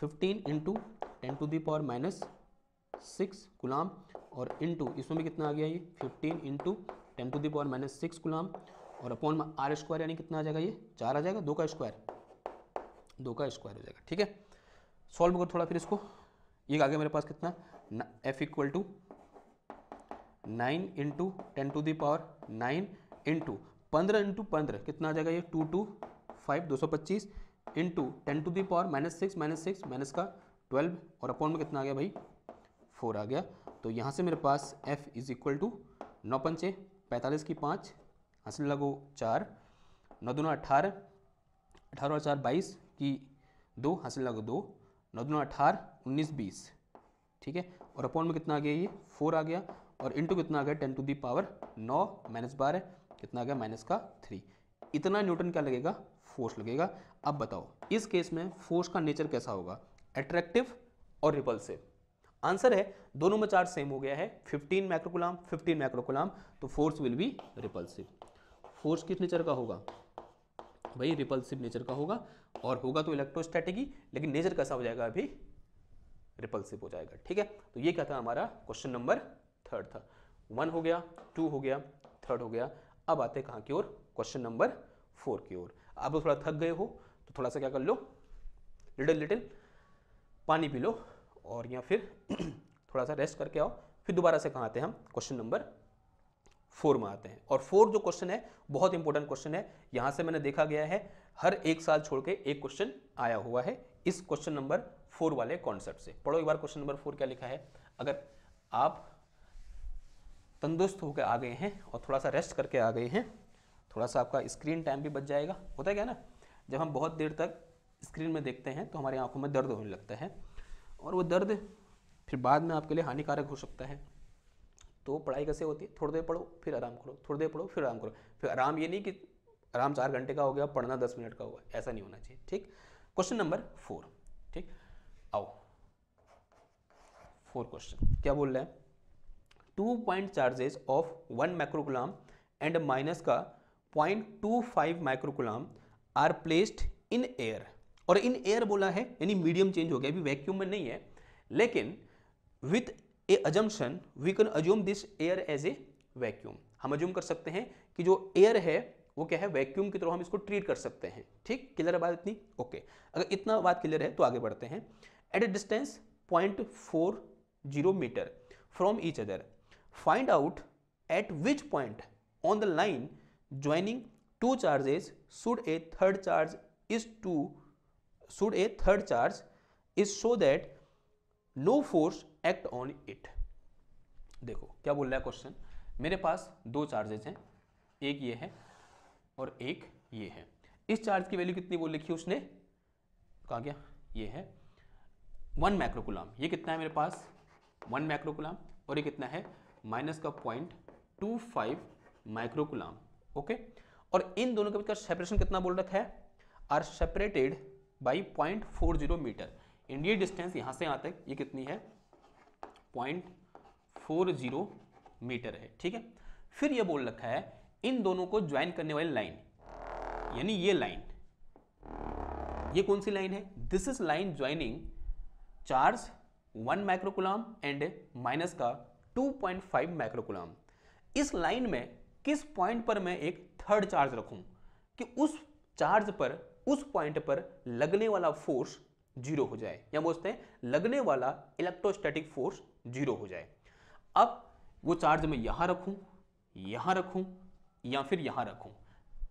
fifteen into ten to the power minus six coulomb और इंटू इसमें भी कितना आ गया ये fifteen into ten to power minus six coulomb और अपॉन में आर स्क्वायर यानी कितना आ जाएगा ये चार आ जाएगा दो का स्क्वायर दो का स्क्वायर हो जाएगा ठीक है सॉल्व करो थोड़ा फिर इसको ये आ गया मेरे पास कितना F equal to nine into ten to the power nine into पंद्रह इंटू पंद्रह कितना आ जाएगा ये टू टू फाइव दो सौ पच्चीस into ten to the power minus six minus six minus का ट्वेल्व और अपॉन में कितना आ गया भाई फोर आ गया तो यहाँ से मेरे पास एफ इज इक्वल टू नौ पंचे पैंतालीस की पाँच हंसने लगो चार नौ दोनों अठारह अठारह और चार बाईस की दो हंसने लगो दो नौ दोनों अठारह उन्नीस बीस ठीक है और अपॉन में कितना आ गया ये फोर आ गया और इंटू कितना आ गया टेन टू दी पावर नौ माइनस बारह कितना आ गया माइनस का थ्री इतना न्यूटन क्या लगेगा फोर्स लगेगा अब बताओ इस केस में फोर्स का नेचर कैसा होगा एट्रैक्टिव और रिपल्सिव आंसर है दोनों में चार्ज सेम हो गया है 15 माइक्रोकुलाम 15 माइक्रोकुलाम तो force will be repulsive force किस नेचर का होगा भाई रिपल्सिव नेचर का होगा और होगा तो इलेक्ट्रोस्टैटिक ही लेकिन नेचर कैसा हो जाएगा अभी रिपल्सिव हो जाएगा ठीक है तो ये क्या था हमारा क्वेश्चन नंबर थर्ड था वन हो गया टू हो गया थर्ड हो गया अब आते कहाँ की ओर क्वेश्चन नंबर फोर की ओर आप थोड़ा थक गए हो तो थोड़ा सा क्या कर लो लिटिल लिटिल पानी पी लो और या फिर <clears throat> थोड़ा सा रेस्ट करके आओ फिर दोबारा से कहाँ आते हैं हम क्वेश्चन नंबर फोर में आते हैं और फोर जो क्वेश्चन है बहुत इंपॉर्टेंट क्वेश्चन है यहाँ से मैंने देखा गया है हर एक साल छोड़ के एक क्वेश्चन आया हुआ है इस क्वेश्चन नंबर फोर वाले कॉन्सेप्ट से पढ़ो एक बार क्वेश्चन नंबर फोर क्या लिखा है अगर आप तंदुरुस्त होकर आ गए हैं और थोड़ा सा रेस्ट करके आ गए हैं थोड़ा सा आपका स्क्रीन टाइम भी बच जाएगा होता है क्या ना जब हम बहुत देर तक स्क्रीन में देखते हैं तो हमारी आंखों में दर्द होने लगता है और वो दर्द फिर बाद में आपके लिए हानिकारक हो सकता है तो पढ़ाई कैसे होती है थोड़ी देर पढ़ो फिर आराम करो थोड़ी देर पढ़ो फिर आराम करो फिर आराम ये नहीं कि आराम चार घंटे का हो गया पढ़ना दस मिनट का हुआ ऐसा नहीं होना चाहिए ठीक क्वेश्चन नंबर फोर ठीक आओ फोर क्वेश्चन क्या बोल रहे हैं two point charges of one microcoulomb and minus का point two five microcoulomb are placed in air और इन एयर बोला है यानी मीडियम चेंज हो गया अभी वैक्यूम में नहीं है लेकिन with a assumption we can assume this air as a vacuum हम अज्यूम कर सकते हैं कि जो एयर है वो क्या है वैक्यूम की तरह हम इसको ट्रीट कर सकते हैं ठीक क्लियर है बात इतनी ओके अगर इतना बात क्लियर है तो आगे बढ़ते हैं at a distance point four zero metre from each other find out at which point on the line joining two charges should a third charge is to should a third charge is so that no force act on it देखो क्या बोल रहा है question मेरे पास दो charges हैं एक ये है और एक ये है इस चार्ज की वैल्यू कितनी बोल लिखी उसने कहा गया ये है वन मैक्रोकुलाम ये कितना है मेरे पास वन मैक्रोकुलाम और ये कितना है माइनस का point two five microcoulomb okay और इन दोनों के बीच का सेपरेशन कितना बोल रखा है R separated by point four zero metre and ये डिस्टेंस यहाँ से यहाँ तक ये कितनी है पॉइंट फोर जीरो मीटर है ठीक है फिर ये बोल रखा है इन दोनों को ज्वाइन करने वाली लाइन यानी ये लाइन ये कौन सी लाइन है this is line joining charge one microcoulomb and minus का टू पॉइंट फाइव माइक्रोकुलाम इस लाइन में किस पॉइंट पर मैं एक थर्ड चार्ज रखूं कि उस चार्ज पर उस पॉइंट पर लगने वाला फोर्स जीरो हो जाए या बोलते हैं लगने वाला इलेक्ट्रोस्टैटिक फोर्स जीरो हो जाए अब वो चार्ज मैं यहाँ रखूँ यहाँ रखूँ या फिर यहाँ रखूँ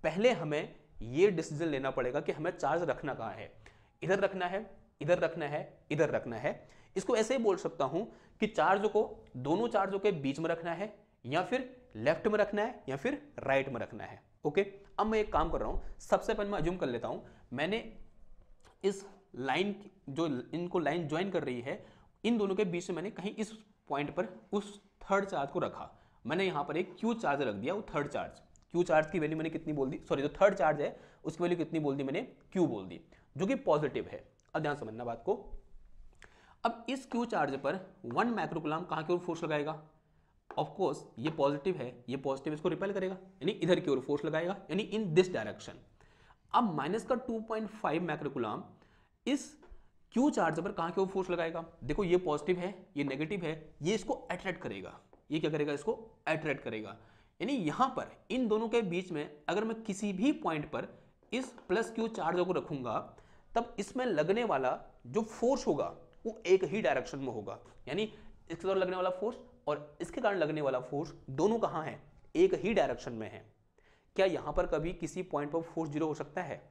पहले हमें ये डिसीजन लेना पड़ेगा कि हमें चार्ज रखना कहाँ है इधर रखना है इधर रखना है इधर रखना है इसको ऐसे ही बोल सकता हूँ कि चार्ज को दोनों चार्जों के बीच में रखना है या फिर लेफ्ट में रखना है या फिर राइट में रखना है ओके अब मैं एक काम कर रहा हूँ सबसे पहले मैं अज्यूम कर लेता हूँ मैंने इस लाइन जो इनको लाइन ज्वाइन कर रही है इन दोनों के बीच में मैंने कहीं इस पॉइंट पर उस थर्ड चार्ज को रखा मैंने यहाँ पर एक क्यू चार्ज रख दिया वो थर्ड चार्ज क्यू चार्ज की वैल्यू मैंने कितनी बोल दी सॉरी जो थर्ड चार्ज है उसकी वैल्यू कितनी बोल दी मैंने क्यू बोल दी जो कि पॉजिटिव है अब ध्यान समझना बात को अब इस क्यू चार्ज पर वन माइक्रोकुलाम कहाँ की ओर फोर्स लगाएगा ऑफकोर्स ये पॉजिटिव है ये पॉजिटिव इसको रिपेल करेगा यानी इधर की ओर फोर्स लगाएगा यानी इन दिस डायरेक्शन अब माइनस का 2.5 पॉइंट मैक्रोकुलाम इस क्यू चार्ज पर कहाँ की ओर फोर्स लगाएगा देखो ये पॉजिटिव है ये नेगेटिव है ये इसको अट्रैक्ट करेगा ये क्या करेगा इसको अट्रैक्ट करेगा यानी यहाँ पर इन दोनों के बीच में अगर मैं किसी भी पॉइंट पर इस प्लस क्यू चार्ज को रखूंगा तब इसमें लगने वाला जो फोर्स होगा वो एक ही डायरेक्शन में होगा यानी इसके द्वारा लगने वाला फोर्स और इसके कारण लगने वाला फोर्स दोनों कहाँ हैं एक ही डायरेक्शन में है क्या यहाँ पर कभी किसी पॉइंट पर फोर्स जीरो हो सकता है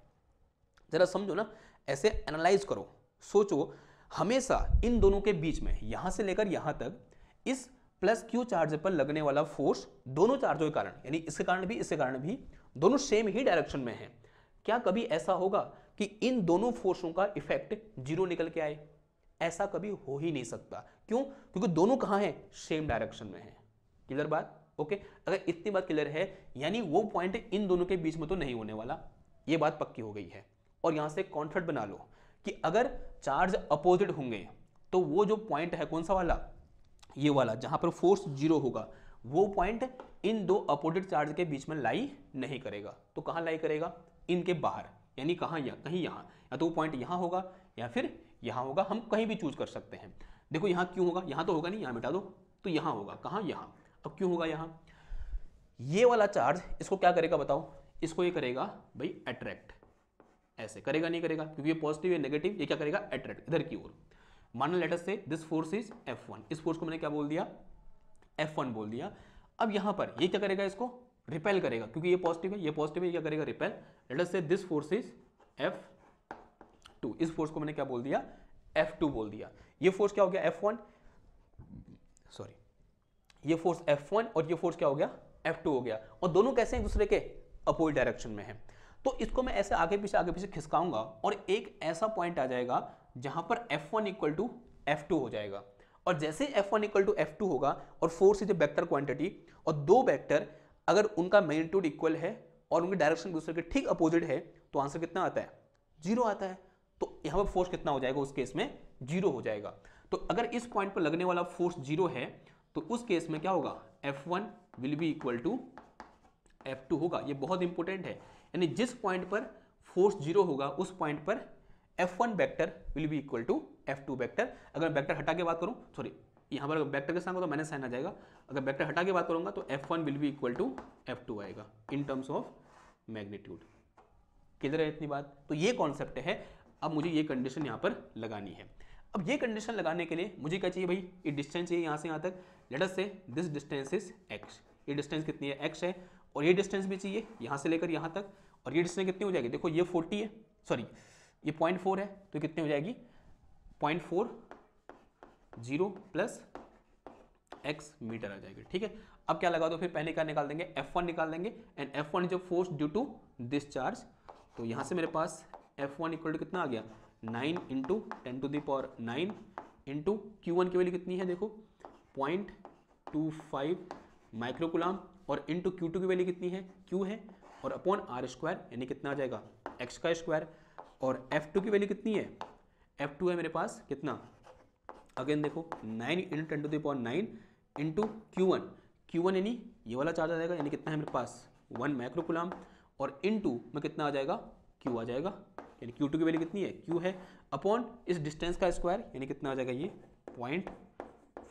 ज़रा समझो ना ऐसे एनालाइज करो सोचो हमेशा इन दोनों के बीच में यहाँ से लेकर यहाँ तक इस प्लस क्यू चार्ज पर लगने वाला फोर्स दोनों चार्जों के कारण यानी इसके कारण भी इसके कारण भी दोनों सेम ही डायरेक्शन में है क्या कभी ऐसा होगा कि इन दोनों फोर्सों का इफेक्ट जीरो निकल के आए ऐसा कभी हो ही नहीं सकता क्यों क्योंकि दोनों कहाँ हैं सेम डायरेक्शन में हैं क्लियर बात ओके अगर इतनी बात क्लियर है यानी वो पॉइंट इन दोनों के बीच में तो नहीं होने वाला ये बात पक्की हो गई है और यहाँ से कॉन्ट्रैक्ट बना लो कि अगर चार्ज अपोजिट होंगे तो वो जो पॉइंट है कौन सा वाला ये वाला जहां पर फोर्स जीरो होगा वो पॉइंट इन दो अपोजिट चार्ज के बीच में लाई नहीं करेगा तो कहां लाई करेगा इनके बाहर यानी कहां या कहीं यहां या तो वो पॉइंट यहां होगा या फिर यहाँ होगा हम कहीं भी चूज कर सकते हैं देखो यहाँ क्यों होगा यहाँ तो होगा नहीं यहाँ मिटा दो तो यहाँ होगा कहाँ यहाँ अब क्यों होगा यहाँ ये वाला चार्ज इसको क्या करेगा बताओ इसको ये करेगा भाई अट्रैक्ट ऐसे करेगा नहीं करेगा क्योंकि ये पॉजिटिव या नेगेटिव ये क्या करेगा अट्रैक्ट इधर की ओर मानो let's say this force is F one इस फोर्स को मैंने क्या बोल दिया एफ वन बोल दिया अब यहाँ पर ये क्या करेगा इसको रिपेल करेगा क्योंकि ये पॉजिटिव है ये पॉजिटिव है ये क्या करेगा repel let's say this force is F two इस फोर्स को मैंने क्या बोल दिया एफ टू बोल दिया ये फोर्स क्या हो गया एफ वन सॉरी ये फोर्स एफ वन और ये फोर्स क्या हो गया एफ टू हो गया और दोनों कैसे हैं दूसरे के अपोजिट डायरेक्शन में है तो इसको मैं ऐसे आगे पीछे आगे पीछे खिसकाऊंगा और एक ऐसा पॉइंट आ जाएगा जहां पर F one equal to F two हो जाएगा और जैसे F one equal to F two होगा और force is a vector quantity और दो बैक्टर अगर उनका मैग्नीट्यूड इक्वल है और उनकी डायरेक्शन दूसरे के ठीक अपोजिट है तो आंसर कितना आता है जीरो आता है तो यहाँ पर फोर्स कितना हो जाएगा उस केस में जीरो हो जाएगा तो अगर इस पॉइंट पर लगने वाला फोर्स जीरो है तो उस केस में क्या होगा F one will be equal to F two होगा ये बहुत इंपॉर्टेंट है यानी जिस पॉइंट पर फोर्स जीरो होगा उस पॉइंट पर F one vector will be equal to F two vector अगर बैक्टर हटा के बात करूँ सॉरी यहाँ पर बैक्टर के साथ तो मैंने साइन आ जाएगा अगर बैक्टर हटा के बात करूंगा तो F one will be equal to F two आएगा इन टर्म्स ऑफ मैग्नीट्यूड किधर है इतनी बात तो ये कॉन्सेप्ट है अब मुझे ये कंडीशन यहाँ पर लगानी है अब ये कंडीशन लगाने के लिए मुझे क्या चाहिए भाई ये डिस्टेंस चाहिए यहाँ से यहाँ तक let's say this distance is x ये डिस्टेंस कितनी है एक्स है और ये डिस्टेंस भी चाहिए यहाँ से लेकर यहाँ तक और ये डिस्टेंस कितनी हो जाएगी देखो ये फोर्टी है सॉरी ये पॉइंट फोर है तो कितनी हो जाएगी point four zero plus x metre आ जाएगी ठीक है अब क्या लगा दो फिर पहले क्या निकाल देंगे एफ वन निकाल देंगे and F one is force due to this charge तो यहाँ से मेरे पास एफ वन इक्वल टू कितना आ गया nine into ten to the power nine into Q one की वैल्यू कितनी है देखो पॉइंट टू फाइव माइक्रोकुलाम और इंटू क्यू टू की वैल्यू कितनी है क्यू है और अपॉन आर स्क्वायर यानी कितना आ जाएगा एक्स का स्क्वायर और एफ टू की वैल्यू कितनी है एफ टू है मेरे पास कितना अगेन देखो nine into ten to the power nine into Q one Q one यानी ये वाला चार्ज आ जाएगा यानी कितना है मेरे पास वन माइक्रोकुलाम और इन टू में कितना आ जाएगा क्यू आ जाएगा यानी क्यू टू की वैल्यू कितनी है क्यू है अपॉन इस डिस्टेंस का स्क्वायर यानी कितना आ जाएगा ये point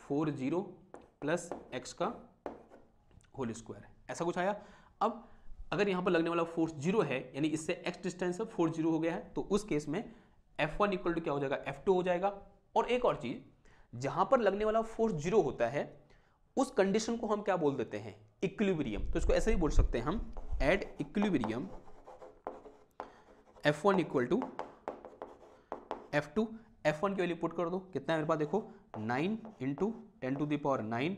four zero plus x का होल स्क्वायर ऐसा कुछ आया अब अगर यहाँ पर लगने वाला फोर्स जीरो है यानी इससे एक्स डिस्टेंस अब फोर्स जीरो हो गया है तो उस केस में एफ वन इक्वल टू क्या हो जाएगा एफ टू हो जाएगा और एक और चीज़ जहाँ पर लगने वाला फोर्स जीरो होता है उस कंडीशन को हम क्या बोल देते हैं इक्विलिब्रियम तो इसको ऐसे ही बोल सकते हैं हम at equilibrium F one equal to F two F one की वैल्यू पुट कर दो कितना है मेरे पास देखो nine into ten to the power nine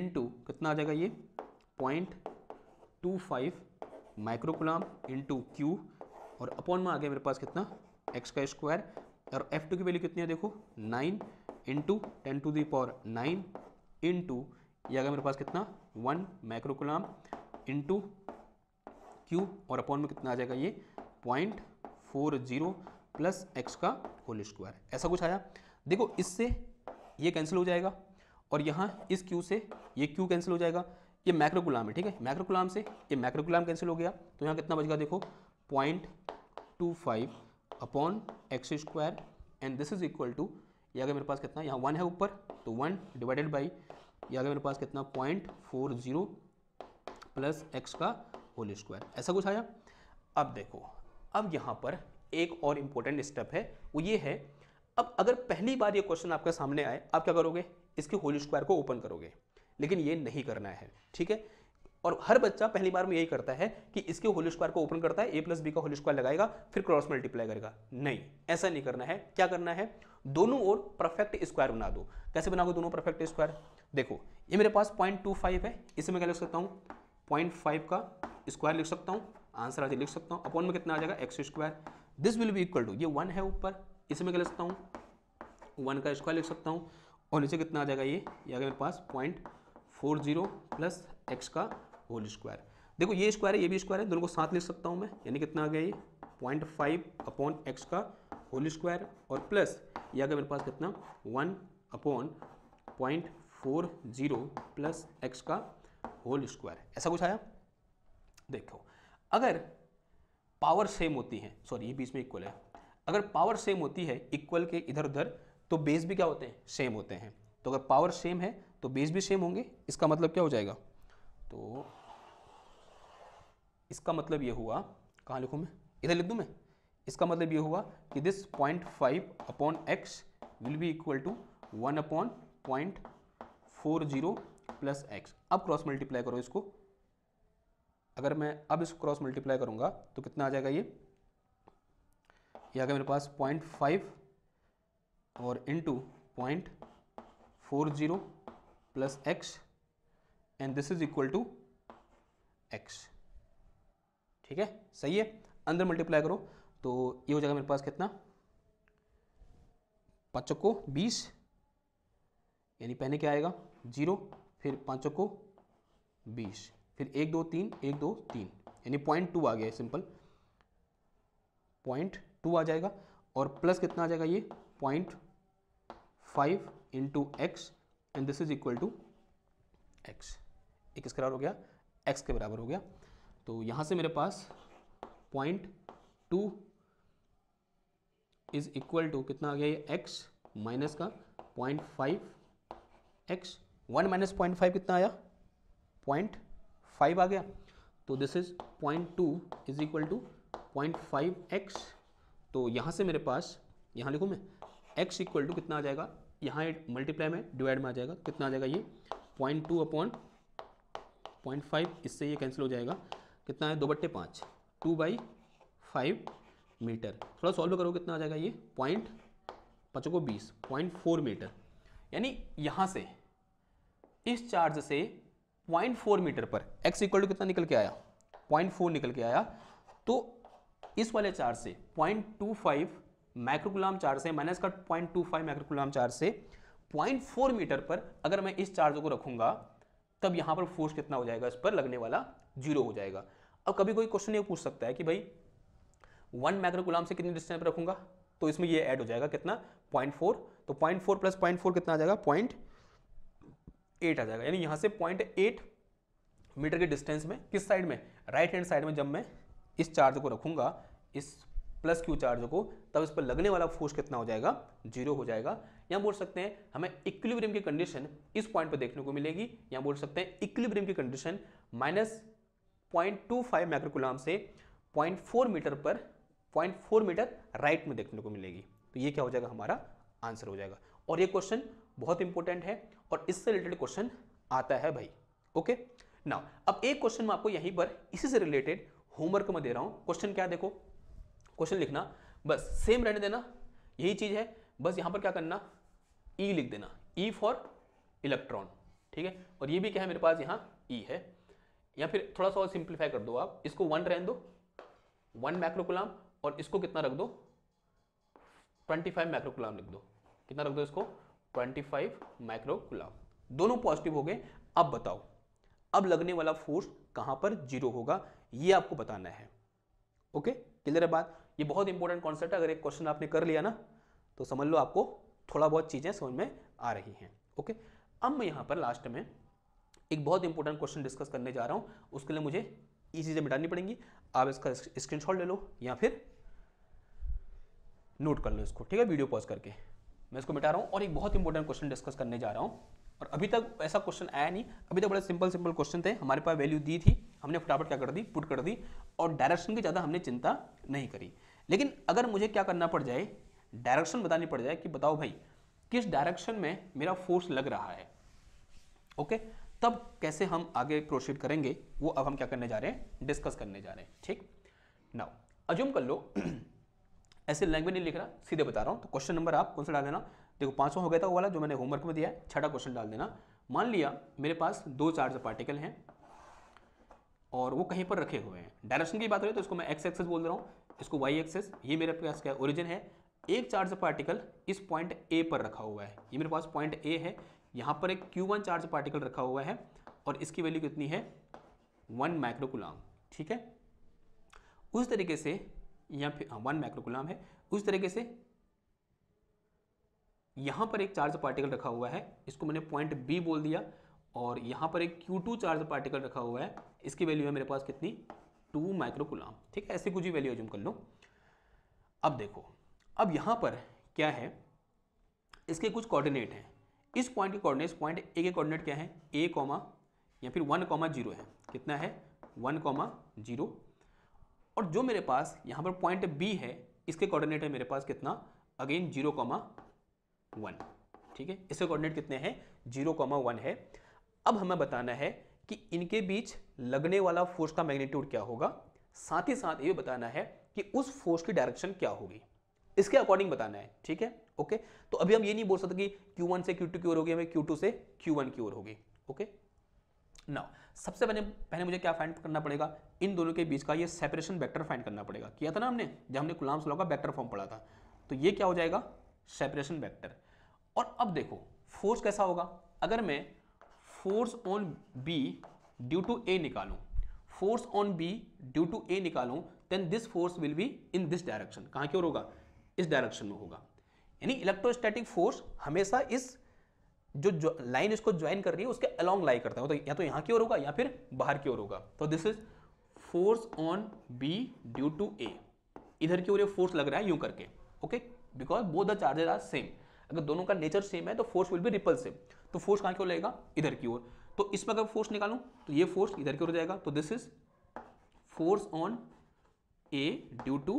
into कितना आ जाएगा ये point two five microcoulomb into Q और अपॉन में आ गया मेरे पास कितना एक्स का स्क्वायर और एफ टू की वैल्यू कितनी है देखो nine into ten to the power nine into ये आ गया मेरे पास कितना वन माइक्रोकुलाम इंटू क्यू और अपॉन में कितना आ जाएगा ये point four zero plus x का होल स्क्वायर ऐसा कुछ आया देखो इससे ये कैंसिल हो जाएगा और यहाँ इस क्यू से ये क्यू कैंसिल हो जाएगा ये मैक्रोकुलाम है ठीक है मैक्रोकुलाम से ये मैक्रोकुलाम कैंसिल हो गया तो यहाँ कितना गया देखो point two five upon x square and this is equal to ये आगे मेरे पास कितना यहाँ वन है ऊपर तो वन डिवाइडेड बाई ये आगे मेरे पास कितना point four zero plus x का होल स्क्वायर ऐसा कुछ आया अब देखो अब यहाँ पर एक और इम्पोर्टेंट स्टेप है वो ये है अब अगर पहली बार ये क्वेश्चन आपके सामने आए आप क्या करोगे इसके होल स्क्वायर को ओपन करोगे लेकिन ये नहीं करना है ठीक है और हर बच्चा पहली बार में यही करता है कि इसके होल स्क्वायर को ओपन करता है ए प्लस बी का होल स्क्वायर लगाएगा फिर क्रॉस मल्टीप्लाई करेगा नहीं ऐसा नहीं करना है क्या करना है दोनों ओर परफेक्ट स्क्वायर बना दो कैसे बनाओगे दोनों परफेक्ट स्क्वायर देखो ये मेरे पास पॉइंट टू फाइव है इसे मैं क्या लिख सकता हूँ पॉइंट फाइव का स्क्वायर लिख सकता हूँ आंसर आज लिख सकता हूँ अपॉन में कितना आ जाएगा x square this will be equal to ये वन है ऊपर इसे मैं क्या लिख सकता हूँ वन का स्क्वायर लिख सकता हूँ और नीचे कितना आ जाएगा ये ये आ गया मेरे पास point four zero plus x का होल स्क्वायर देखो ये स्क्वायर है ये भी स्क्वायर है दोनों को साथ लिख सकता हूँ मैं यानी कितना आ गया ये पॉइंट फाइव अपॉन एक्स का होल स्क्वायर और प्लस ये आ गया मेरे पास कितना one upon point four zero plus x का होल स्क्वायर ऐसा कुछ आया देखो अगर पावर सेम होती है सॉरी ये बीच में इक्वल है अगर पावर सेम होती है इक्वल के इधर उधर तो बेस भी क्या होते हैं सेम होते हैं तो अगर पावर सेम है तो बेस भी सेम होंगे इसका मतलब क्या हो जाएगा तो इसका मतलब ये हुआ कहाँ लिखूँ मैं इधर लिख दूँ मैं इसका मतलब ये हुआ कि this point five upon x will be equal to one upon point four zero plus x अब क्रॉस मल्टीप्लाई करो इसको अगर मैं अब इसको क्रॉस मल्टीप्लाई करूंगा तो कितना आ जाएगा ये ये आ गया मेरे पास पॉइंट फाइव और into point four zero plus x and this is equal to x ठीक है सही है अंदर मल्टीप्लाई करो तो ये हो जाएगा मेरे पास कितना पाँचों को बीस यानी पहले क्या आएगा जीरो फिर पाँचों को बीस फिर एक दो तीन एक दो तीन यानी पॉइंट टू आ गया सिंपल पॉइंट टू आ जाएगा और प्लस कितना आ जाएगा ये point five into x and this is equal to x एक बराबर हो गया एक्स के बराबर हो गया तो यहाँ से मेरे पास point two is equal to कितना आ गया ये एक्स माइनस का point five x one minus point five कितना आया पॉइंट फाइव आ गया तो this is point two is equal to point five x तो यहाँ से मेरे पास यहाँ लिखूँ मैं एक्स इक्वल टू कितना आ जाएगा यहाँ मल्टीप्लाई में डिवाइड में आ जाएगा कितना आ जाएगा ये point two upon point five इससे ये कैंसिल हो जाएगा कितना है दो बट्टे पाँच टू बाई फाइव मीटर थोड़ा सॉल्व करो कितना आ जाएगा ये पॉइंट पचों को बीस पॉइंट फोर मीटर यानी यहाँ से इस चार्ज से पॉइंट फोर मीटर पर x इक्वल टू कितना निकल के आया पॉइंट फोर निकल के आया तो इस वाले चार्ज से point two five microcoulomb charge से माइनस का point two five microcoulomb charge से पॉइंट फोर मीटर पर अगर मैं इस चार्ज को रखूंगा तब यहाँ पर फोर्स कितना हो जाएगा इस पर लगने वाला जीरो हो जाएगा अब कभी कोई क्वेश्चन ये पूछ सकता है कि भाई वन माइक्रोकुलाम से कितनी डिस्टेंस पर रखूंगा तो इसमें ये ऐड हो जाएगा कितना पॉइंट फोर तो point four plus point four कितना आ जाएगा पॉइंट एट आ जाएगा यानी यहाँ से पॉइंट एट मीटर के डिस्टेंस में किस साइड में राइट हैंड साइड में जब मैं इस चार्ज को रखूंगा इस प्लस क्यू चार्ज को तब इस पर लगने वाला फोर्स कितना हो जाएगा जीरो हो जाएगा यहां बोल सकते हैं हमें इक्विलिब्रियम की कंडीशन इस पॉइंट पर देखने को मिलेगी या बोल सकते हैं इक्विलिब्रियम की condition minus point two five microcoulomb से पॉइंट फोर मीटर पर पॉइंट फोर मीटर राइट में देखने को मिलेगी तो ये क्या हो जाएगा हमारा आंसर हो जाएगा और ये क्वेश्चन बहुत इंपॉर्टेंट है और इससे रिलेटेड क्वेश्चन आता है भाई ओके नाउ अब एक क्वेश्चन मैं आपको यहीं पर इसी से रिलेटेड होमवर्क में दे रहा हूं क्वेश्चन क्या देखो क्वेश्चन लिखना बस सेम रहने देना यही चीज़ है बस यहां पर क्या करना ई e लिख देना ई फॉर इलेक्ट्रॉन ठीक है और ये भी क्या है मेरे पास यहां ई e है या फिर थोड़ा सा और सिंप्लीफाई कर दो आप इसको वन रहने दो वन मैक्रोकुलाम और इसको कितना रख दो ट्वेंटी फाइव मैक्रोकुलाम लिख दो कितना रख दो इसको 25 माइक्रोकुलाम दोनों पॉजिटिव हो गए अब बताओ अब लगने वाला फोर्स कहां पर जीरो होगा ये आपको बताना है ओके क्लियर है बात ये बहुत इंपॉर्टेंट कॉन्सेप्ट है अगर एक क्वेश्चन आपने कर लिया ना तो समझ लो आपको थोड़ा बहुत चीज़ें समझ में आ रही हैं ओके अब मैं यहां पर लास्ट में एक बहुत इंपॉर्टेंट क्वेश्चन डिस्कस करने जा रहा हूं उसके लिए मुझे ये चीज़ें मिटानी पड़ेंगी आप इसका स्क्रीनशॉट ले लो या फिर नोट कर लो इसको ठीक है वीडियो पॉज करके मैं इसको मिटा रहा हूँ और एक बहुत इंपॉर्टेंट क्वेश्चन डिस्कस करने जा रहा हूँ और अभी तक ऐसा क्वेश्चन आया नहीं अभी तक तो बड़े सिंपल सिंपल क्वेश्चन थे हमारे पास वैल्यू दी थी हमने फटाफट क्या कर दी पुट कर दी और डायरेक्शन की ज़्यादा हमने चिंता नहीं करी लेकिन अगर मुझे क्या करना पड़ जाए डायरेक्शन बतानी पड़ जाए कि बताओ भाई किस डायरेक्शन में मेरा फोर्स लग रहा है ओके तब कैसे हम आगे प्रोसीड करेंगे वो अब हम क्या करने जा रहे हैं डिस्कस करने जा रहे हैं ठीक नाउ अजूम कर लो <clears throat> ऐसे लैंग्वेज नहीं लिख रहा सीधे बता रहा हूँ तो क्वेश्चन नंबर आप कौन सा डाल देना देखो पांचवा हो गया था वो वाला जो मैंने होमवर्क में दिया है छठा क्वेश्चन डाल देना मान लिया मेरे पास दो चार्ज पार्टिकल हैं और वो कहीं पर रखे हुए हैं डायरेक्शन की बात करें तो इसको मैं एक्स एक्सेस बोल रहा हूँ इसको वाई एक्सेस ये मेरे पास क्या ओरिजिन है एक चार्ज पार्टिकल इस पॉइंट ए पर रखा हुआ है ये मेरे पास पॉइंट ए है यहाँ पर एक क्यू वन चार्ज पार्टिकल रखा हुआ है और इसकी वैल्यू कितनी है वन माइक्रोकुलाम ठीक है उस तरीके से या फिर वन माइक्रोग्राम है उस तरीके से यहां पर एक चार्ज पार्टिकल रखा हुआ है इसको मैंने पॉइंट बी बोल दिया और यहां पर एक क्यू टू चार्ज पार्टिकल रखा हुआ है इसकी वैल्यू है मेरे पास कितनी टू माइक्रोकुलाम ठीक है ऐसी कुछ ही वैल्यू एज्यूम कर लो अब देखो अब यहां पर क्या है इसके कुछ कॉर्डिनेट हैं इस पॉइंट के कॉर्डिनेट पॉइंट ए के कॉर्डिनेट क्या है ए कॉमा या फिर वन कॉमा जीरो है कितना है वन कॉमा जीरो और जो मेरे पास यहाँ पर पॉइंट बी है इसके कोऑर्डिनेट है मेरे पास कितना अगेन जीरो कॉमा वन ठीक है इसके कोऑर्डिनेट कितने हैं जीरो कॉमा वन है अब हमें बताना है कि इनके बीच लगने वाला फोर्स का मैग्नीट्यूड क्या होगा साथ ही साथ ये बताना है कि उस फोर्स की डायरेक्शन क्या होगी इसके अकॉर्डिंग बताना है ठीक है ओके तो अभी हम ये नहीं बोल सकते कि Q1 से Q2 की ओर होगी हमें Q2 से Q1 की ओर होगी ओके नाउ सबसे पहले पहले मुझे क्या फाइंड करना पड़ेगा इन दोनों के बीच का ये सेपरेशन वेक्टर फाइंड करना पड़ेगा किया था ना हमने जब हमने गुलाम सलाह का वेक्टर फॉर्म पढ़ा था तो ये क्या हो जाएगा सेपरेशन वेक्टर और अब देखो फोर्स कैसा होगा अगर मैं force on B due to A निकालूं force on B due to A निकालूं then this force will be in this direction कहाँ की ओर होगा इस डायरेक्शन में होगा यानी इलेक्ट्रोस्टैटिक फोर्स हमेशा इस जो, लाइन इसको ज्वाइन कर रही है उसके अलॉन्ग लाई करता है तो या तो यहाँ की ओर होगा या फिर बाहर की ओर होगा तो this is force on B due to A इधर की ओर ये फोर्स लग रहा है यू करके okay because both the charges are same अगर दोनों का नेचर सेम है तो फोर्स विल बी सेम तो फोर्स कहाँ की ओर लगेगा इधर की ओर तो इसमें अगर फोर्स निकालू तो ये फोर्स इधर की ओर जाएगा तो this is force on A due to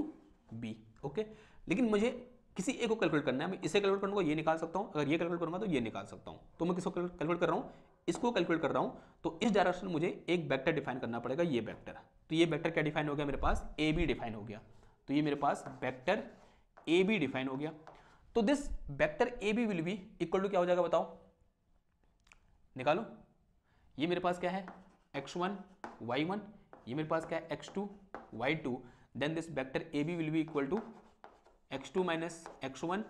B okay लेकिन मुझे किसी एक को कैलकुलेट करना है मैं इसे कैलकुलेट करूंगा ये निकाल सकता हूं अगर ये कैलकुलेट करूंगा तो ये निकाल सकता हूं तो मैं किसको कैलकुलेट कर रहा हूं इसको कैलकुलेट कर रहा हूं तो इस डायरेक्शन में मुझे एक वेक्टर डिफाइन करना पड़ेगा ये वेक्टर तो ये वेक्टर क्या डिफाइन हो गया मेरे पास ए बी डिफाइन हो गया तो ये मेरे पास वेक्टर ए बी डिफाइन हो गया तो this vector A B will be equal to क्या हो जाएगा बताओ निकालो ये मेरे पास क्या है एक्स वन वाई वन ये मेरे पास क्या है x two y two then this vector A B will be equal to x two minus x one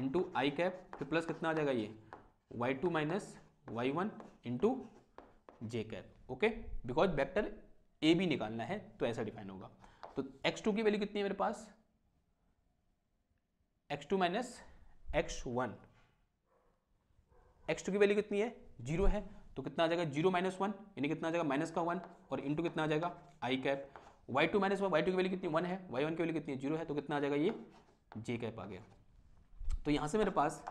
into i cap फिर प्लस कितना आ जाएगा ये y two minus y one into j cap okay because vector A B निकालना है तो ऐसा define होगा तो एक्स टू की वैल्यू कितनी है मेरे पास x two minus x one x two की वैल्यू कितनी है जीरो है तो कितना आ जाएगा जीरो माइनस वन यानी कितना आ जाएगा माइनस का वन और इंटू कितना आ जाएगा i cap y two minus one y two की वैल्यू कितनी वन है वाई वन की वैल्यू कितनी है जीरो है तो कितना आ जाएगा ये जे कैप आ गया तो यहाँ से मेरे पास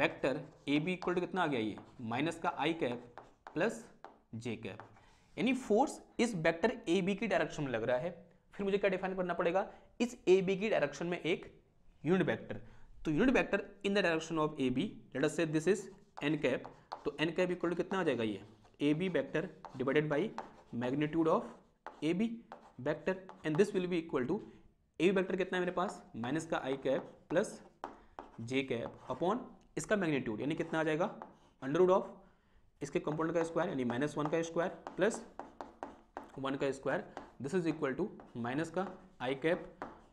vector A B equal to कितना आ गया ये माइनस का i cap plus j cap यानी फोर्स इस वेक्टर ए बी की डायरेक्शन में लग रहा है फिर मुझे क्या डिफाइन करना पड़ेगा इस ए बी की डायरेक्शन में एक यूनिट वेक्टर तो unit vector in the direction of A B let us say this is n cap तो एन कैप इक्वल कितना आ जाएगा ये A B vector divided by magnitude of A B vector and this will be equal to A B vector कितना है मेरे पास minus का i cap plus j cap upon इसका मैग्नीट्यूड यानी कितना आ जाएगा अंडर ऑफ इसके कंपोनेंट का स्क्वायर यानी माइनस वन का स्क्वायर प्लस वन का square this is equal to minus का i cap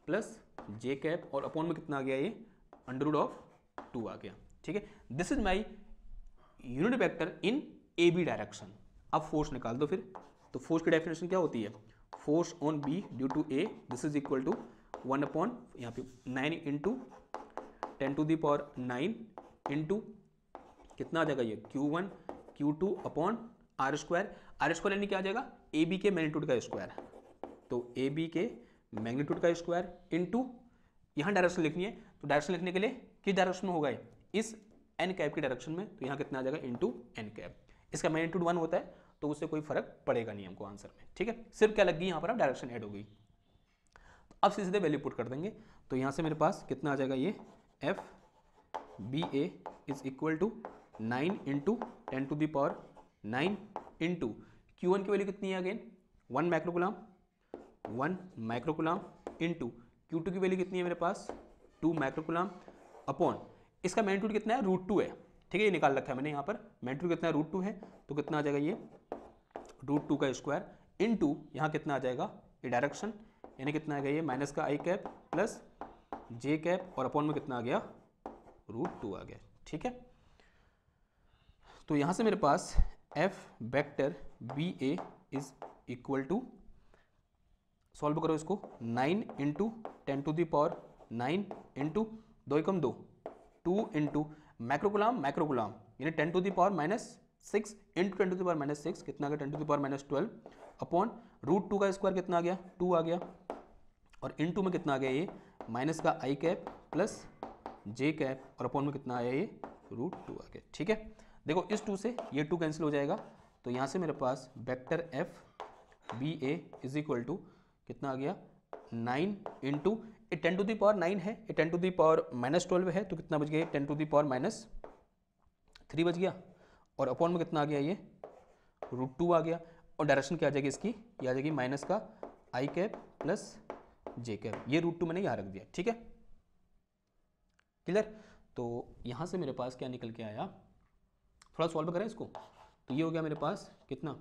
plus j cap और अपॉन में कितना आ गया ये अंडर रूड ऑफ टू आ गया ठीक है this is my unit vector in A B direction अब फोर्स निकाल दो फिर तो फोर्स की डेफिनेशन क्या होती है force on B due to A this is equal to one upon यहाँ पे nine into ten to the power nine into कितना आ जाएगा ये q one Q two upon are square are square यानी क्या आ जाएगा ए बी के मैग्नीट्यूड का स्क्वायर तो ए बी के मैग्नीट्यूड का स्क्वायर इन टू यहाँ डायरेक्शन लिखनी है तो डायरेक्शन लिखने के लिए किस डायरेक्शन में होगा इस एन कैप के डायरेक्शन में तो यहाँ कितना आ जाएगा टू एन कैप इसका मैग्नीट्यूड वन होता है तो उससे कोई फर्क पड़ेगा नहीं हमको आंसर में ठीक है सिर्फ क्या लग गई यहाँ पर आप डायरेक्शन ऐड हो गई तो अब सीधे सीधे वैल्यू पुट कर देंगे तो यहाँ से मेरे पास कितना आ जाएगा ये F B A is equal to nine into ten to the power nine into Q one की वैल्यू कितनी है again one microcoulomb one microcoulomb into Q two की वैल्यू कितनी है मेरे पास टू माइक्रोकुलाम अपॉन इसका मैग्नीट्यूड कितना है रूट टू है ठीक है ये निकाल रखा है मैंने यहाँ पर मैग्नीट्यूड कितना है रूट टू है तो कितना आ जाएगा ये रूट टू का स्क्वायर इन टू यहाँ कितना आ जाएगा ये डायरेक्शन यानी कितना आ गया ये माइनस का i cap plus j cap और अपॉन में कितना आ गया रूट टू आ गया ठीक है तो यहाँ से मेरे पास F vector B A is equal to solve करो इसको nine into ten to the power nine into दो एकम दो टू इंटू मैक्रोकुलाम मैक्रोकुलाम यानी ten to the power minus six into ten to the power minus six कितना आ गया ten to the power minus twelve upon root two का स्क्वायर कितना आ गया टू आ गया और इन टू में कितना आ गया ये माइनस का i cap plus j cap और अपॉन में कितना आया ये रूट टू आ गया ठीक है देखो इस टू से ये टू कैंसिल हो जाएगा तो यहाँ से मेरे पास vector F B A is equal to कितना आ गया nine into a ten to the power nine है a ten to the power minus twelve है तो कितना बच गया ten to the power minus three बच गया और अपॉन में कितना आ गया ये रूट टू आ गया और डायरेक्शन क्या आ जाएगी इसकी ये आ जाएगी माइनस का i cap plus j cap ये रूट टू मैंने यहाँ रख दिया ठीक है क्लियर तो यहाँ से मेरे पास क्या निकल के आया थोड़ा सॉल्व करें इसको तो ये हो गया मेरे पास कितना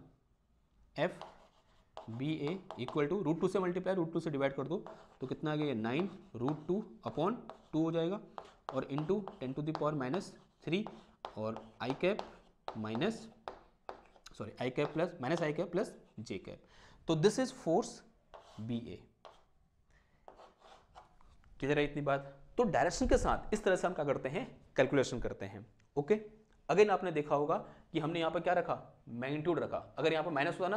F B A equal to root two से मल्टीप्लाई रूट टू से डिवाइड कर दो तो कितना आ गया nine root two upon two हो जाएगा और two ten to the power minus three और i cap minus sorry i cap plus minus i cap plus j cap तो this is force B A है इतनी बात तो डायरेक्शन के साथ इस तरह से हम क्या करते हैं कैलकुलेशन करते हैं ओके okay? अगेन आपने देखा होगा कि हमने यहाँ पर क्या रखा मैग्नीट्यूड रखा अगर यहाँ पर माइनस हुआ ना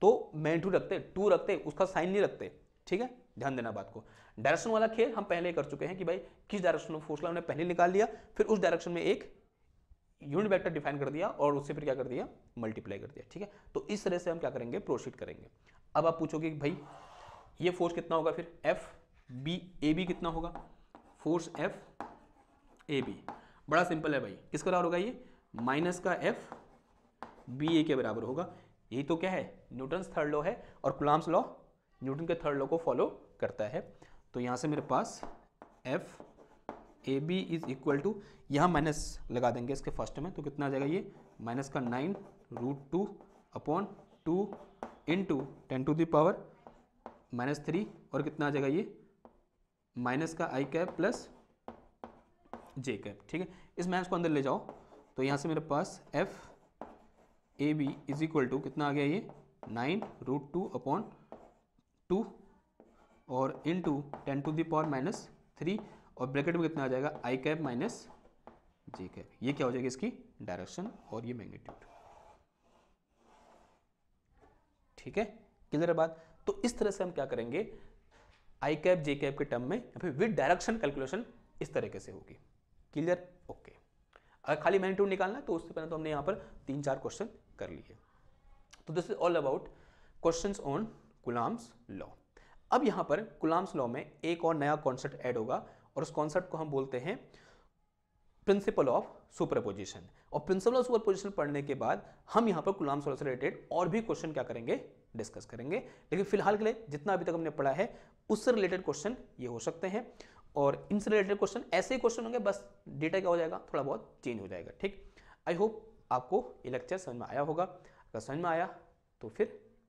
तो मैग्नीट्यूड रखते टू रखते उसका साइन नहीं रखते ठीक है ध्यान देना बात को डायरेक्शन वाला खेल हम पहले कर चुके हैं कि भाई किस डायरेक्शन में फोर्सला हमने पहले निकाल लिया फिर उस डायरेक्शन में एक यूनिट वेक्टर डिफाइन कर दिया और उससे फिर क्या कर दिया मल्टीप्लाई कर दिया ठीक है तो इस तरह से हम क्या करेंगे प्रोसीड करेंगे अब आप पूछोगे कि भाई ये फोर्स कितना होगा फिर एफ बी ए बी कितना होगा फोर्स एफ ए बी बड़ा सिंपल है भाई किसके बराबर होगा ये माइनस का एफ बी ए के बराबर होगा यही तो क्या है न्यूटन थर्ड लॉ है और कुलाम्स लॉ न्यूटन के थर्ड लॉ को फॉलो करता है तो यहाँ से मेरे पास F A B is equal to यहाँ माइनस लगा देंगे इसके फर्स्ट में तो कितना आ जाएगा ये माइनस का nine root two upon two into ten to the power minus three और कितना आ जाएगा ये माइनस का i cap plus j cap ठीक है इस मैच को अंदर ले जाओ तो यहाँ से मेरे पास F A B is equal to कितना आ गया ये nine root two upon two और into ten to the power minus three और ब्रैकेट में कितना आ जाएगा i cap minus j cap ये क्या हो जाएगी इसकी डायरेक्शन और ये मैग्नीट्यूड ठीक है क्लियर बात तो इस तरह से हम क्या करेंगे आई कैप जे कैप के टर्म में या फिर विद डायरेक्शन कैलकुलेशन इस तरीके से होगी क्लियर ओके अगर खाली मैग्नीट्यूड निकालना तो उससे पहले तो हमने यहाँ पर तीन चार क्वेश्चन कर लिए तो this is all about question on Coulomb's law अब यहाँ पर गुलाम्स लॉ में एक और नया कॉन्सेप्ट ऐड होगा और उस कॉन्सेप्ट को हम बोलते हैं प्रिंसिपल ऑफ सुपरपोजिशन और प्रिंसिपल ऑफ सुपरपोजिशन पढ़ने के बाद हम यहाँ पर गुलाम्स लॉ से रिलेटेड और भी क्वेश्चन क्या करेंगे डिस्कस करेंगे लेकिन फिलहाल के लिए जितना अभी तक हमने पढ़ा है उससे रिलेटेड क्वेश्चन ये हो सकते हैं और इनसे रिलेटेड क्वेश्चन ऐसे ही क्वेश्चन होंगे बस डेटा क्या हो जाएगा थोड़ा बहुत चेंज हो जाएगा ठीक आई होप आपको ये लेक्चर समझ में आया होगा अगर समझ में आया तो फिर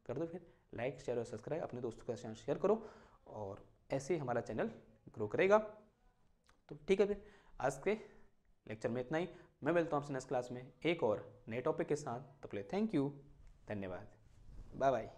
कर दो फिर लाइक शेयर और सब्सक्राइब अपने दोस्तों के साथ शेयर करो और ऐसे ही हमारा चैनल ग्रो करेगा तो ठीक है फिर आज के लेक्चर में इतना ही मैं मिलता हूँ आपसे नेक्स्ट क्लास में एक और नए टॉपिक के साथ तो प्ले थैंक यू धन्यवाद बाय बाय